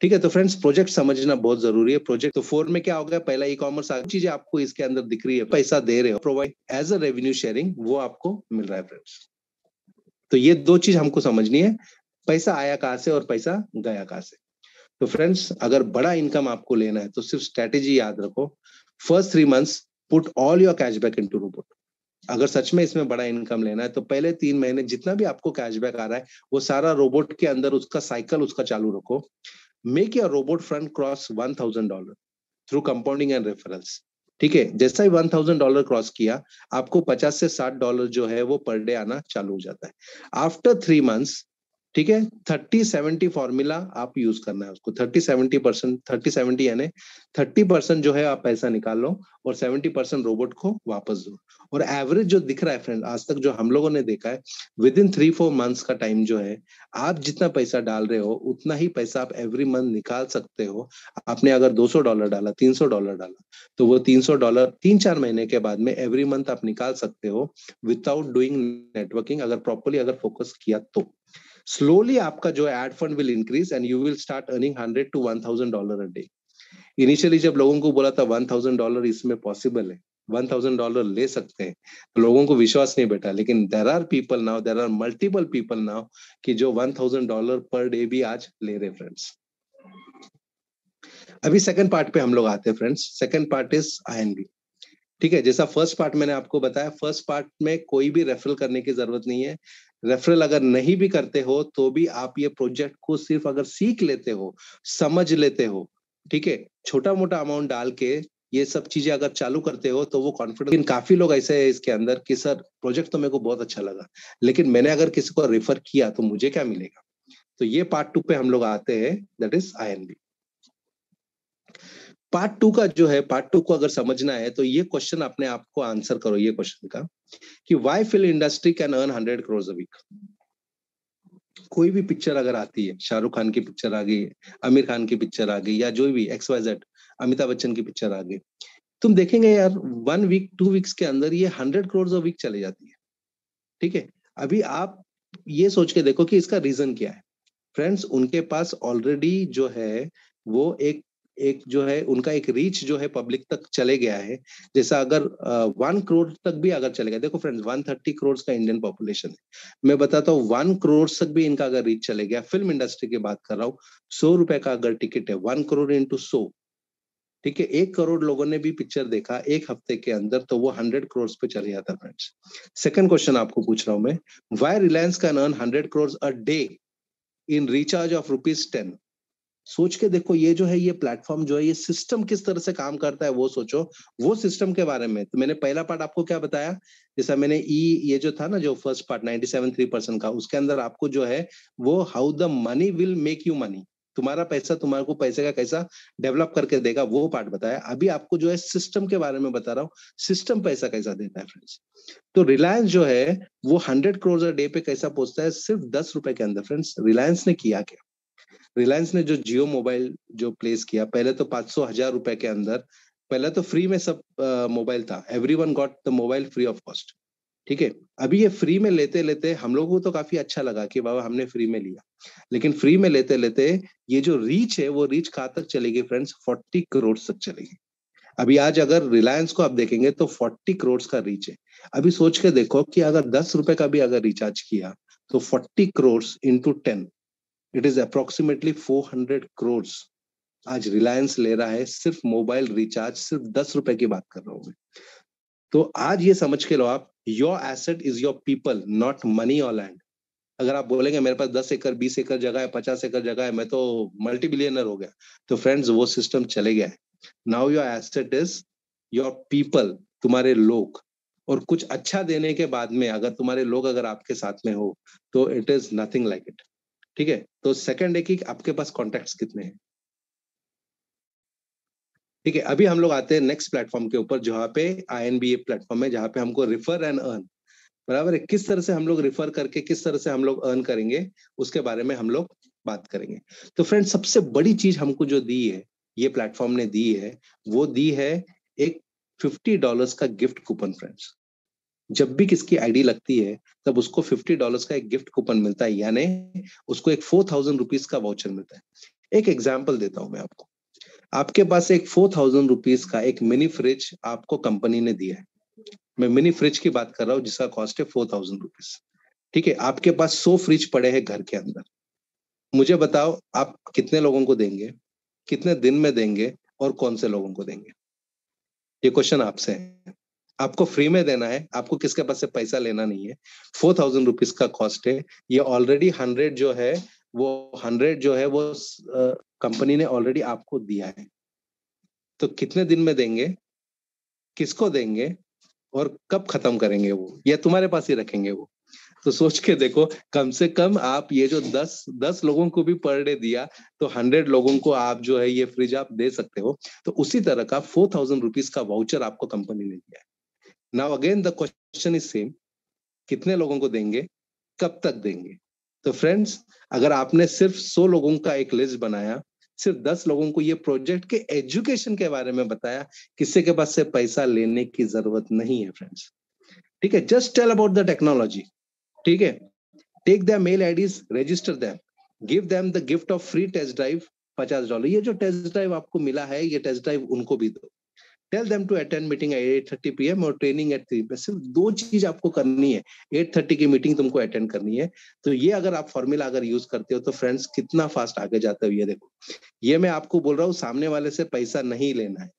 ठीक है तो फ्रेंड्स प्रोजेक्ट समझना बहुत जरूरी है प्रोजेक्ट तो फोर में क्या हो गया पहला ई कॉमर्स चीजें आपको इसके अंदर दिख रही है पैसा दे रहे हो provide as a revenue sharing वो आपको मिल रहा है फ्रेंड्स तो ये दो चीज हमको समझनी है पैसा आया कहा से और पैसा गया कहा से तो फ्रेंड्स अगर बड़ा इनकम आपको लेना है तो सिर्फ स्ट्रेटेजी याद रखो first three months put all your cashback into robot अगर सच में इसमें बड़ा इनकम लेना है तो पहले तीन महीने जितना भी आपको कैशबैक आ रहा है वो सारा रोबोट के अंदर उसका साइकिल उसका चालू रखो make your robot front cross one thousand dollar through compounding and referrals ठीक है जैसा ही वन थाउजेंड डॉलर क्रॉस किया आपको पचास से साठ डॉलर जो है वो पर डे आना चालू हो जाता है आफ्टर थ्री मंथ्स ठीक है थर्टी सेवेंटी फॉर्मूला आप यूज करना है उसको thirty seventy percent thirty seventy यानी थर्टी परसेंट जो है आप पैसा निकाल लो और सेवेंटी परसेंट रोबोट को वापस दो और एवरेज जो दिख रहा है फ्रेंड आज तक जो हम लोगों ने देखा है within three four months का टाइम जो है आप जितना पैसा डाल रहे हो उतना ही पैसा आप एवरी मंथ निकाल सकते हो आपने अगर दो सौ डॉलर डाला तीन सौ डॉलर डाला तो वो तीन सौ डॉलर तीन चार महीने के बाद में एवरी मंथ आप निकाल सकते हो विदाउट डूइंग नेटवर्किंग अगर प्रॉपरली अगर फोकस किया तो स्लोली आपका जो ad fund will increase and you will start earning hundred to one thousand dollar a day initially जब लोगों को बोला था वन थाउजेंड डॉलर इसमें पॉसिबल है वन थाउजेंड डॉलर ले सकते हैं तो लोगों को विश्वास नहीं बैठा लेकिन there are people now there are multiple people now कि जो one thousand dollar per day भी आज ले रहे फ्रेंड्स अभी सेकंड पार्ट पे हम लोग आते हैं friends second part is I ठीक है जैसा फर्स्ट पार्ट मैंने आपको बताया फर्स्ट पार्ट में कोई भी रेफरल करने की जरूरत नहीं है रेफरल अगर नहीं भी करते हो तो भी आप ये प्रोजेक्ट को सिर्फ अगर सीख लेते हो समझ लेते हो ठीक है छोटा मोटा अमाउंट डाल के ये सब चीजें अगर चालू करते हो तो वो कॉन्फिडेंस लेकिन काफी लोग ऐसे है इसके अंदर कि सर प्रोजेक्ट तो मेरे को बहुत अच्छा लगा लेकिन मैंने अगर किसी को रेफर किया तो मुझे क्या मिलेगा तो ये पार्ट टू पे हम लोग आते हैं that is I B part two का जो है पार्ट टू को अगर समझना है तो ये क्वेश्चन अपने आप को आंसर करो ये क्वेश्चन का कि why film industry can earn hundred crore a week कोई भी पिक्चर अगर आती है शाहरुख खान की पिक्चर आ गई आमिर खान की पिक्चर आ गई या जो भी X Y Z Amitabh Bachchan की पिक्चर आ गई तुम देखेंगे यार वन वीक टू वीक्स के अंदर ये हंड्रेड करोड़ अ वीक चले जाती है ठीक है अभी आप ये सोच के देखो कि इसका रीजन क्या है फ्रेंड्स उनके पास ऑलरेडी जो है वो एक एक जो है उनका एक रीच जो है पब्लिक तक चले गया है जैसा अगर वन करोड़ तक भी अगर चले गया देखो फ्रेंड्स वन थर्टी करोड़ का इंडियन पॉपुलेशन है मैं बताता हूँ वन करोड़ तक भी इनका अगर रीच चले गया फिल्म इंडस्ट्री की बात कर रहा हूँ सौ रुपए का अगर टिकट है वन करोड़ इंटू सो ठीक है एक करोड़ लोगों ने भी पिक्चर देखा एक हफ्ते के अंदर तो वो हंड्रेड करोड़ पे चल गया था फ्रेंड्स सेकंड क्वेश्चन आपको पूछ रहा हूँ मैं वाई रिलायंस का earn hundred crore a day in recharge of rupees ten सोच के देखो ये जो है ये प्लेटफॉर्म जो है ये सिस्टम किस तरह से काम करता है वो सोचो वो सिस्टम के बारे में तो मैंने पहला पार्ट आपको क्या बताया जैसा मैंने ई e, ये जो था ना जो first part ninety seven three percent का उसके अंदर आपको जो है वो how the money will make you money तुम्हारा पैसा तुम्हारे को पैसे का कैसा डेवलप करके देगा वो पार्ट बताया अभी आपको जो है सिस्टम के बारे में बता रहा हूँ सिस्टम पैसा कैसा देता है फ्रेंड्स तो रिलायंस जो है वो हंड्रेड करोड़ डे पे कैसा पहुंचता है सिर्फ दस रुपए के अंदर फ्रेंड्स रिलायंस ने किया क्या रिलायंस ने जो जियो मोबाइल जो प्लेस किया पहले तो पांच सौ हजार रुपए के अंदर पहले तो फ्री में सब मोबाइल था everyone got the mobile free of cost ठीक है अभी ये फ्री में लेते लेते हम लोगों को तो काफी अच्छा लगा कि बाबा हमने फ्री में लिया लेकिन फ्री में लेते लेते ये जो रीच है वो रीच कहाँ तक चलेगी फ्रेंड्स फोर्टी करोड़ तक चलेगी अभी आज अगर रिलायंस को आप देखेंगे तो फोर्टी करोड़ का रीच है अभी सोच के देखो कि अगर दस रुपए का भी अगर रिचार्ज किया तो forty crore into ten it is approximately four hundred crore आज रिलायंस ले रहा है सिर्फ मोबाइल रिचार्ज सिर्फ दस रुपए की बात कर रहा हूँ मैं तो आज ये समझ के लो आप your asset is your people not money और लैंड अगर आप बोलेंगे मेरे पास दस एकड़ बीस एकड़ जगह है पचास एकड़ जगह है मैं तो मल्टी बिलियनर हो गया तो फ्रेंड्स वो सिस्टम चले गया है now your asset is your people तुम्हारे लोग और कुछ अच्छा देने के बाद में अगर तुम्हारे लोग अगर आपके साथ में हो तो it is nothing like it ठीक है तो सेकंड है कि आपके पास कॉन्टेक्ट कितने हैं ठीक है अभी हम लोग आते हैं नेक्स्ट प्लेटफॉर्म के ऊपर जहाँ पे I N B A platform है जहां पे हमको रिफर एंड अर्न बराबर है किस तरह से हम लोग रिफर करके किस तरह से हम लोग अर्न करेंगे उसके बारे में हम लोग बात करेंगे तो फ्रेंड सबसे बड़ी चीज हमको जो दी है ये प्लेटफॉर्म ने दी है वो दी है एक फिफ्टी डॉलर्स का गिफ्ट कूपन फ्रेंड्स जब भी किसकी आईडी लगती है तब उसको फिफ्टी डॉलर का एक गिफ्ट कूपन मिलता है यानी उसको एक फोर थाउजेंड रुपीज का वाउचर मिलता है एक एग्जाम्पल देता हूं मैं आपको आपके पास एक फोर थाउजेंड रुपीज का एक मिनी फ्रिज आपको कंपनी ने दिया है मैं मिनी फ्रिज की बात कर रहा हूँ जिसका कॉस्ट है फोर थाउजेंड रुपीज ठीक है आपके पास सो फ्रिज पड़े हैं घर के अंदर मुझे बताओ आप कितने लोगों को देंगे कितने दिन में देंगे और कौन से लोगों को देंगे ये क्वेश्चन आपसे है आपको फ्री में देना है आपको किसके पास से पैसा लेना नहीं है फोर थाउजेंड रुपीज का कॉस्ट है ये ऑलरेडी हंड्रेड जो है वो हंड्रेड जो है वो कंपनी ने ऑलरेडी आपको दिया है तो कितने दिन में देंगे किसको देंगे और कब खत्म करेंगे वो या तुम्हारे पास ही रखेंगे वो तो सोच के देखो कम से कम आप ये जो दस दस लोगों को भी पर डे दिया तो हंड्रेड लोगों को आप जो है ये फ्रिज आप दे सकते हो तो उसी तरह का फोर थाउजेंड रुपीज का वाउचर आपको कंपनी ने दिया है now again the question is same कितने लोगों को देंगे कब तक देंगे तो फ्रेंड्स अगर आपने सिर्फ सौ लोगों का एक लिस्ट बनाया सिर्फ दस लोगों को ये प्रोजेक्ट के एजुकेशन के बारे में बताया किसी के पास से पैसा लेने की जरूरत नहीं है फ्रेंड्स ठीक है just tell about the technology ठीक है take the mail IDs register them give them the gift of free test drive पचास डॉलर ये जो टेस्ट ड्राइव आपको मिला है ये टेस्ट ड्राइव उनको भी दो tell them to attend meeting at thirty PM एम और ट्रेनिंग एट थ्री सिर्फ दो चीज आपको करनी है एट थर्टी की मीटिंग तुमको अटेंड करनी है तो ये अगर आप फॉर्मूला अगर यूज करते हो तो फ्रेंड्स कितना फास्ट आगे जाते हो ये देखो ये मैं आपको बोल रहा हूँ सामने वाले से पैसा नहीं लेना है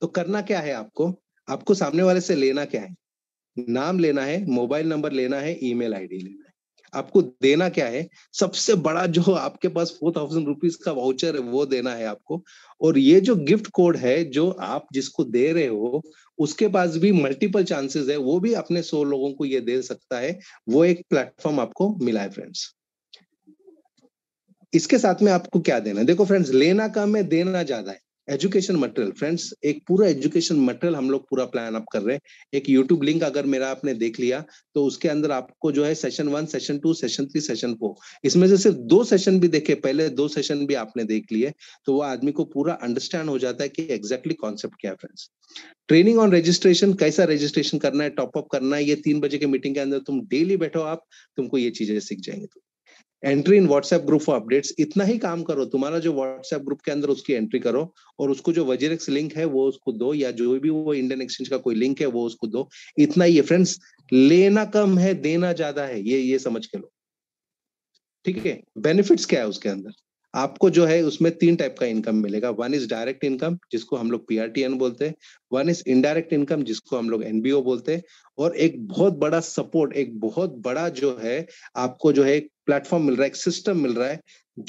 तो करना क्या है आपको आपको सामने वाले से लेना क्या है नाम लेना है मोबाइल नंबर लेना है ईमेल आईडी लेना आपको देना क्या है सबसे बड़ा जो आपके पास फोर थाउजेंड रुपीज का वाउचर है वो देना है आपको और ये जो गिफ्ट कोड है जो आप जिसको दे रहे हो उसके पास भी मल्टीपल चांसेस है वो भी अपने सौ लोगों को ये दे सकता है वो एक प्लेटफॉर्म आपको मिला है फ्रेंड्स इसके साथ में आपको क्या देना है देखो फ्रेंड्स लेना कम है देना ज्यादा है एजुकेशन मटेरियल फ्रेंड्स एक पूरा एजुकेशन मटेरियल हम लोग पूरा प्लान अप कर रहे हैं एक यूट्यूब लिंक अगर मेरा आपने देख लिया तो उसके अंदर आपको जो है session one session two session three session four इसमें से सिर्फ दो सेशन भी देखे पहले दो सेशन भी आपने देख लिए तो वो आदमी को पूरा अंडरस्टैंड हो जाता है कि एग्जैक्टली exactly कॉन्सेप्ट क्या है फ्रेंड्स ट्रेनिंग ऑन रजिस्ट्रेशन कैसा रजिस्ट्रेशन करना है टॉपअप करना है ये तीन बजे के मीटिंग के अंदर तुम डेली बैठो आप तुमको ये चीजें सीख जाएंगे तो entry in WhatsApp group for updates इतना ही काम करो तुम्हारा जो व्हाट्सएप ग्रुप के अंदर उसकी एंट्री करो और उसको जो वजीरेक्स लिंक है वो उसको दो या जो भी वो इंडियन एक्सचेंज का कोई लिंक है वो उसको दो इतना ही है फ्रेंड्स लेना कम है देना ज्यादा है ये ये समझ के लो ठीक है बेनिफिट्स क्या है उसके अंदर आपको जो है उसमें तीन टाइप का इनकम मिलेगा वन इज डायरेक्ट इनकम जिसको हम लोग पीआरटीएन बोलते हैं वन इज इनडायरेक्ट इनकम जिसको हम लोग एनबीओ बोलते हैं और एक बहुत बड़ा सपोर्ट एक बहुत बड़ा जो है आपको जो है प्लेटफॉर्म मिल रहा है एक सिस्टम मिल रहा है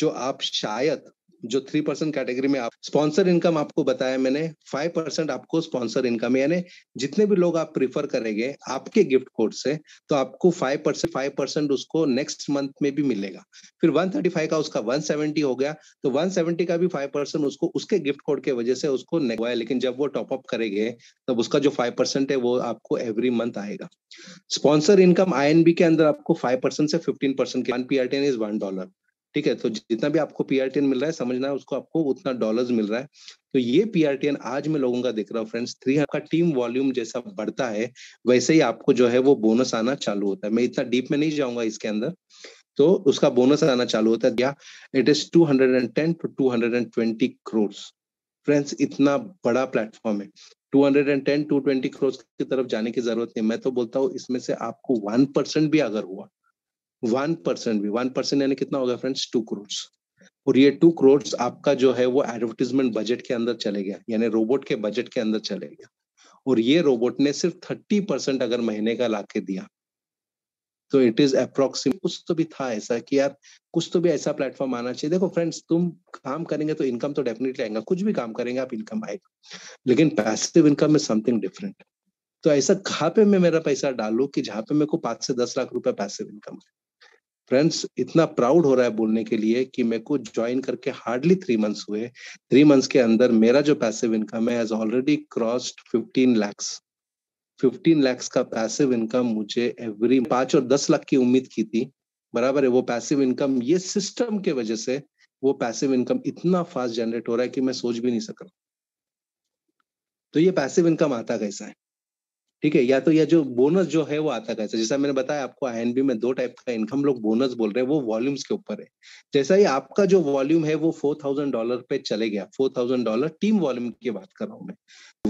जो आप शायद जो थ्री परसेंट कैटेगरी में आप स्पॉन्सर इनकम आपको बताया मैंने फाइव परसेंट आपको स्पॉन्सर इनकम यानी जितने भी लोग आप प्रीफर करेंगे आपके गिफ्ट कोड से तो आपको फाइव परसेंट फाइव परसेंट उसको नेक्स्ट मंथ में भी मिलेगा फिर वन थर्टी फाइव का उसका वन सेवेंटी हो गया तो वन सेवेंटी का भी फाइव परसेंट उसको उसके गिफ्ट कोड के वजह से उसको हुआ लेकिन जब वो टॉपअप करेंगे तब तो उसका जो फाइव परसेंट है वो आपको एवरी मंथ आएगा स्पॉन्सर इनकम आई के अंदर आपको फाइव परसेंट से fifteen percent one P R ten is one dollar ठीक है तो जितना भी आपको पीआरटीएन मिल रहा है समझना है उसको आपको उतना डॉलर्स मिल रहा है तो ये पीआरटीएन आज मैं लोगों का देख रहा हूँ फ्रेंड्स थ्री का टीम वॉल्यूम जैसा बढ़ता है वैसे ही आपको जो है वो बोनस आना चालू होता है मैं इतना डीप में नहीं जाऊंगा इसके अंदर तो उसका बोनस आना चालू होता है it is two two hundred crore friends इतना बड़ा प्लेटफॉर्म है 210 220 करोड़ की तरफ जाने की जरूरत नहीं मैं तो बोलता हूँ इसमें से आपको 1% भी अगर हुआ वन परसेंट भी वन परसेंट यानी कितना होगा फ्रेंड्स टू करोड़ और ये टू करोड़ आपका जो है वो एडवर्टीजमेंट बजट के अंदर चले गया यानी रोबोट के बजट के अंदर चले गया और ये रोबोट ने सिर्फ थर्टी परसेंट अगर महीने का ला के दिया तो इट इज अप्रोक्सीमेट कुछ तो भी था ऐसा कि यार कुछ तो भी ऐसा प्लेटफॉर्म आना चाहिए देखो फ्रेंड्स तुम काम करेंगे तो इनकम तो डेफिनेटली आएगा कुछ भी काम करेंगे आप इनकम आएगा लेकिन पैसिव इनकम में समथिंग डिफरेंट तो ऐसा कहा पे मैं मेरा पैसा डालू कि जहां पे मेरे को पांच से दस लाख रुपए पैसिव इनकम है फ्रेंड्स इतना प्राउड हो रहा है बोलने के लिए कि मेरे को ज्वाइन करके हार्डली थ्री मंथ्स हुए थ्री मंथ्स के अंदर मेरा जो पैसिव इनकम है already crossed fifteen lakhs fifteen lakhs का पैसिव इनकम मुझे एवरी पांच और दस लाख की उम्मीद की थी बराबर है वो पैसिव इनकम ये सिस्टम के वजह से वो पैसिव इनकम इतना फास्ट जनरेट हो रहा है कि मैं सोच भी नहीं सक रहा तो ये पैसिव इनकम आता कैसा है ठीक है या तो या जो बोनस जो है वो आता कैसे जैसा मैंने बताया आपको आई में दो टाइप का इनकम लोग बोनस बोल रहे हैं वो वॉल्यूम्स के ऊपर है जैसा ही आपका जो वॉल्यूम है वो फोर थाउजेंड डॉलर पे चले गया four thousand dollar team volume की बात कर रहा हूँ मैं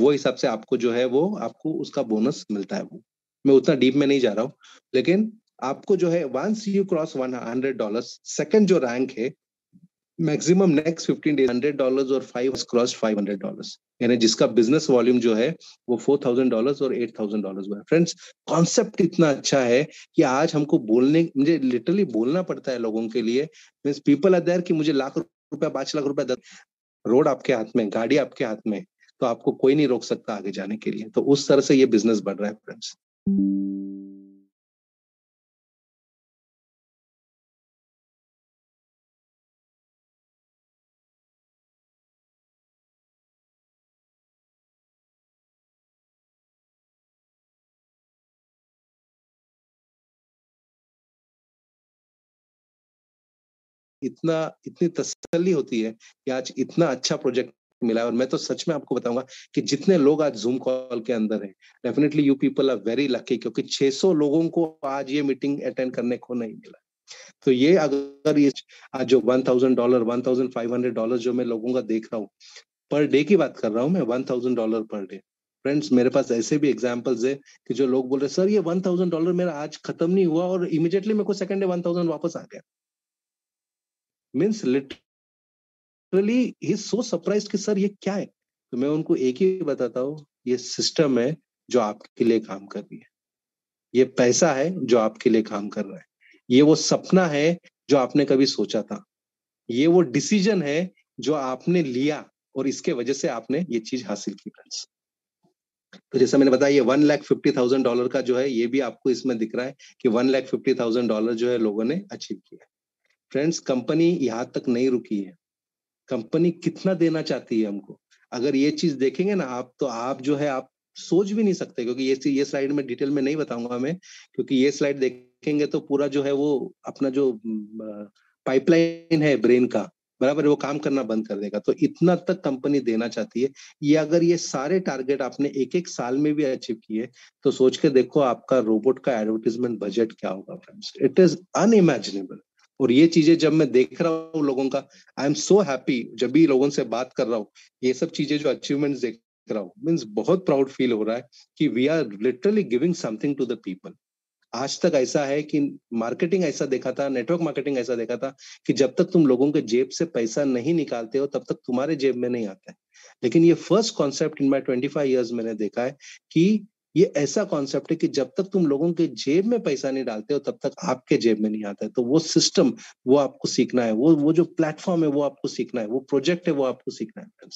वो हिसाब से आपको जो है वो आपको उसका बोनस मिलता है वो मैं उतना डीप में नहीं जा रहा हूँ लेकिन आपको जो है once you cross one hundred dollar second जो रैंक है maximum next fifteen days hundred dollar और five cross five hundred dollar यानी जिसका बिजनेस वॉल्यूम जो है वो फोर थाउजेंड डॉलर और एट थाउजेंड डॉलर हुआ है फ्रेंड्स कॉन्सेप्ट इतना अच्छा है कि आज हमको बोलने मुझे लिटरली बोलना पड़ता है लोगों के लिए मीन्स पीपल आर देयर कि मुझे लाख रुपया पांच लाख रुपया रोड आपके हाथ में गाड़ी आपके हाथ में तो आपको कोई नहीं रोक सकता आगे जाने के लिए तो उस तरह से ये बिजनेस बढ़ रहा है फ्रेंड्स इतना इतनी तसल्ली होती है कि आज इतना अच्छा प्रोजेक्ट मिला है और मैं तो सच में आपको बताऊंगा कि जितने लोग आज जूम कॉल के अंदर हैं definitely you people are very lucky क्योंकि 600 लोगों को आज ये मीटिंग अटेंड करने को नहीं मिला तो ये अगर ये आज जो one thousand dollar one thousand five hundred dollar जो मैं लोगों का देख रहा हूँ पर डे की बात कर रहा हूँ मैं one thousand dollar per day friends मेरे पास ऐसे भी एग्जाम्पल्स है कि जो लोग बोल रहे सर ये वन थाउजेंड डॉलर मेरा आज खत्म नहीं हुआ और इमीडिएटली मेरे को सेकंड डे वन थाउजेंड वापस आ गया मीन्स लिटरली ही सो सरप्राइज कि सर ये क्या है तो मैं उनको एक ही बताता हूँ ये सिस्टम है जो आपके लिए काम कर रही है ये पैसा है जो आपके लिए काम कर रहा है ये वो सपना है जो आपने कभी सोचा था ये वो डिसीजन है जो आपने लिया और इसके वजह से आपने ये चीज हासिल की फ्रेंड्स तो जैसा मैंने बताया ये one lakh fifty thousand dollar का जो है ये भी आपको इसमें दिख रहा है कि one lakh fifty thousand dollar जो है लोगों ने अचीव किया फ्रेंड्स कंपनी यहां तक नहीं रुकी है कंपनी कितना देना चाहती है हमको अगर ये चीज देखेंगे ना आप तो आप जो है आप सोच भी नहीं सकते क्योंकि ये ये स्लाइड में डिटेल में नहीं बताऊंगा मैं क्योंकि ये स्लाइड देखेंगे तो पूरा जो है वो अपना जो पाइपलाइन है ब्रेन का बराबर वो काम करना बंद कर देगा तो इतना तक कंपनी देना चाहती है ये अगर ये सारे टारगेट आपने एक एक साल में भी अचीव किए तो सोच के देखो आपका रोबोट का एडवर्टीजमेंट बजट क्या होगा फ्रेंड्स इट इज अनइमेजिनेबल और ये चीजें जब मैं देख रहा हूँ लोगों का आई एम सो हैप्पी जब भी लोगों से बात कर रहा हूँ ये सब चीजें जो अचीवमेंट देख रहा हूँ मीन्स बहुत प्राउड फील हो रहा है कि we are literally giving something to the people आज तक ऐसा है कि मार्केटिंग ऐसा देखा था नेटवर्क मार्केटिंग ऐसा देखा था कि जब तक तुम लोगों के जेब से पैसा नहीं निकालते हो तब तक तुम्हारे जेब में नहीं आता है लेकिन ये first concept in my twenty five years मैंने देखा है कि ये ऐसा कॉन्सेप्ट है कि जब तक तुम लोगों के जेब में पैसा नहीं डालते हो तब तक आपके जेब में नहीं आता है तो वो सिस्टम वो आपको सीखना है वो वो जो प्लेटफॉर्म है वो आपको सीखना है वो प्रोजेक्ट है वो आपको सीखना है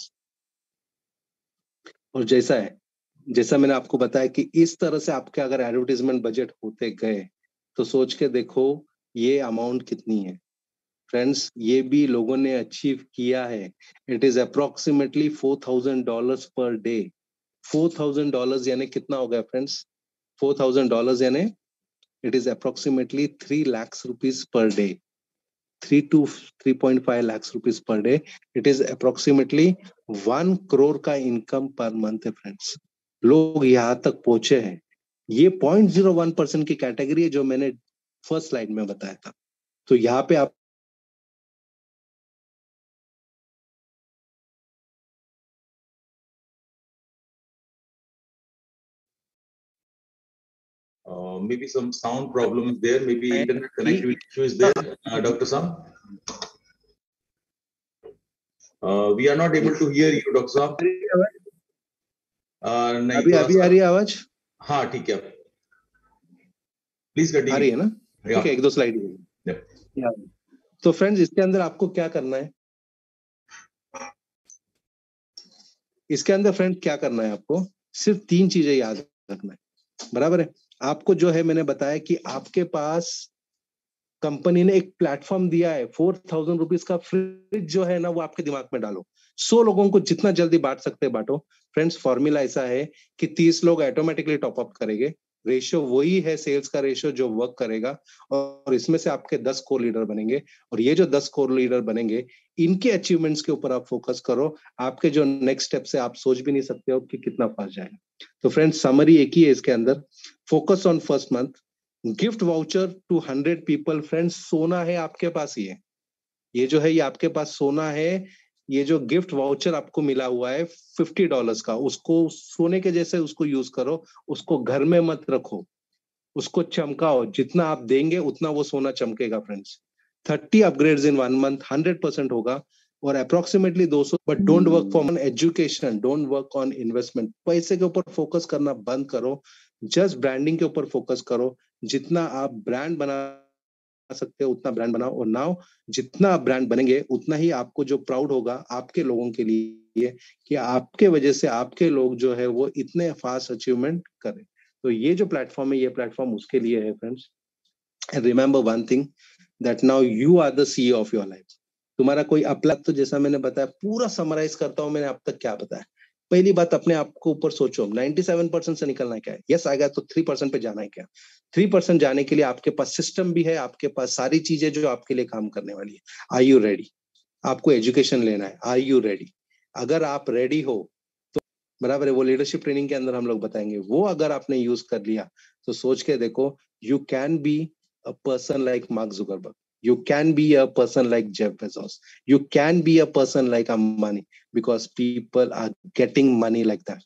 और जैसा है जैसा मैंने आपको बताया कि इस तरह से आपके अगर एडवर्टीजमेंट बजट होते गए तो सोच के देखो ये अमाउंट कितनी है फ्रेंड्स ये भी लोगों ने अचीव किया है it is approximately four thousand dollar per day four thousand dollar यानी कितना हो गया फ्रेंड्स फोर थाउजेंड डॉलर यानी it is approximately three lakhs rupees per day three two three point five lakhs rupees per day it is approximately one crore का income per month है friends लोग यहां तक पहुंचे हैं ये पॉइंट जीरो वन परसेंट की कैटेगरी है जो मैंने फर्स्ट स्लाइड में बताया था तो यहाँ पे आप maybe some sound problem is there, maybe and internet connectivity issue is there, uh, Dr. Sam. uh we are not able to hear you, Dr. Sam. नहीं अभी अभी आ रही है आवाज हाँ ठीक है प्लीज आ रही है ना ठीक है एक दो yeah so friends iske andar aapko kya karna hai इसके अंदर फ्रेंड क्या करना है आपको सिर्फ तीन चीजें याद रखना है बराबर है आपको जो है मैंने बताया कि आपके पास कंपनी ने एक प्लेटफॉर्म दिया है फोर थाउजेंड रुपीज का फ्रिज जो है ना वो आपके दिमाग में डालो सो लोगों को जितना जल्दी बांट सकते हैं बांटो फ्रेंड्स फॉर्मूला ऐसा है कि तीस लोग ऑटोमेटिकली टॉप अप करेंगे रेशियो वही है सेल्स का रेशियो जो वर्क करेगा और इसमें से आपके दस कोर लीडर बनेंगे और ये जो दस कोर लीडर बनेंगे इनके अचीवमेंट्स के ऊपर आप फोकस करो आपके जो नेक्स्ट स्टेप है आप सोच भी नहीं सकते हो कि कितना फंस जाएगा तो फ्रेंड्स समरी एक ही है इसके अंदर focus on first month gift voucher to hundred people friends सोना है आपके पास ये ये जो है ये आपके पास सोना है ये जो गिफ्ट वाउचर आपको मिला हुआ है फिफ्टी डॉलर्स का उसको सोने के जैसे उसको यूज करो उसको घर में मत रखो उसको चमकाओ जितना आप देंगे उतना वो सोना चमकेगा friends 30 upgrades in one month 100% percent होगा और approximately 200 but don't work for education don't work on investment पैसे के ऊपर फोकस करना बंद करो जस्ट ब्रांडिंग के ऊपर फोकस करो जितना आप ब्रांड बना सकते हो उतना ब्रांड बनाओ और नाउ जितना आप ब्रांड बनेंगे उतना ही आपको जो प्राउड होगा आपके लोगों के लिए कि आपके वजह से आपके लोग जो है वो इतने फास्ट अचीवमेंट करें तो ये जो प्लेटफॉर्म है ये प्लेटफॉर्म उसके लिए है friends and remember one thing that now you are the C of your life तुम्हारा कोई अपलब्ध तो जैसा मैंने बताया पूरा समराइज करता हूं मैंने अब तक क्या बताया पहली बात अपने आप को ऊपर सोचो 97 परसेंट से निकलना क्या है यस आ गया तो 3 परसेंट पे जाना है क्या थ्री परसेंट जाने के लिए आपके पास सिस्टम भी है आपके पास सारी चीजें जो आपके लिए काम करने वाली है आर यू रेडी आपको एजुकेशन लेना है आर यू रेडी अगर आप रेडी हो तो बराबर है वो लीडरशिप ट्रेनिंग के अंदर हम लोग बताएंगे वो अगर आपने यूज कर लिया तो सोच के देखो you can be a person like Mark Zuckerberg. You can be a person like Jeff Bezos. You can be a person like Amani because people are getting money like that.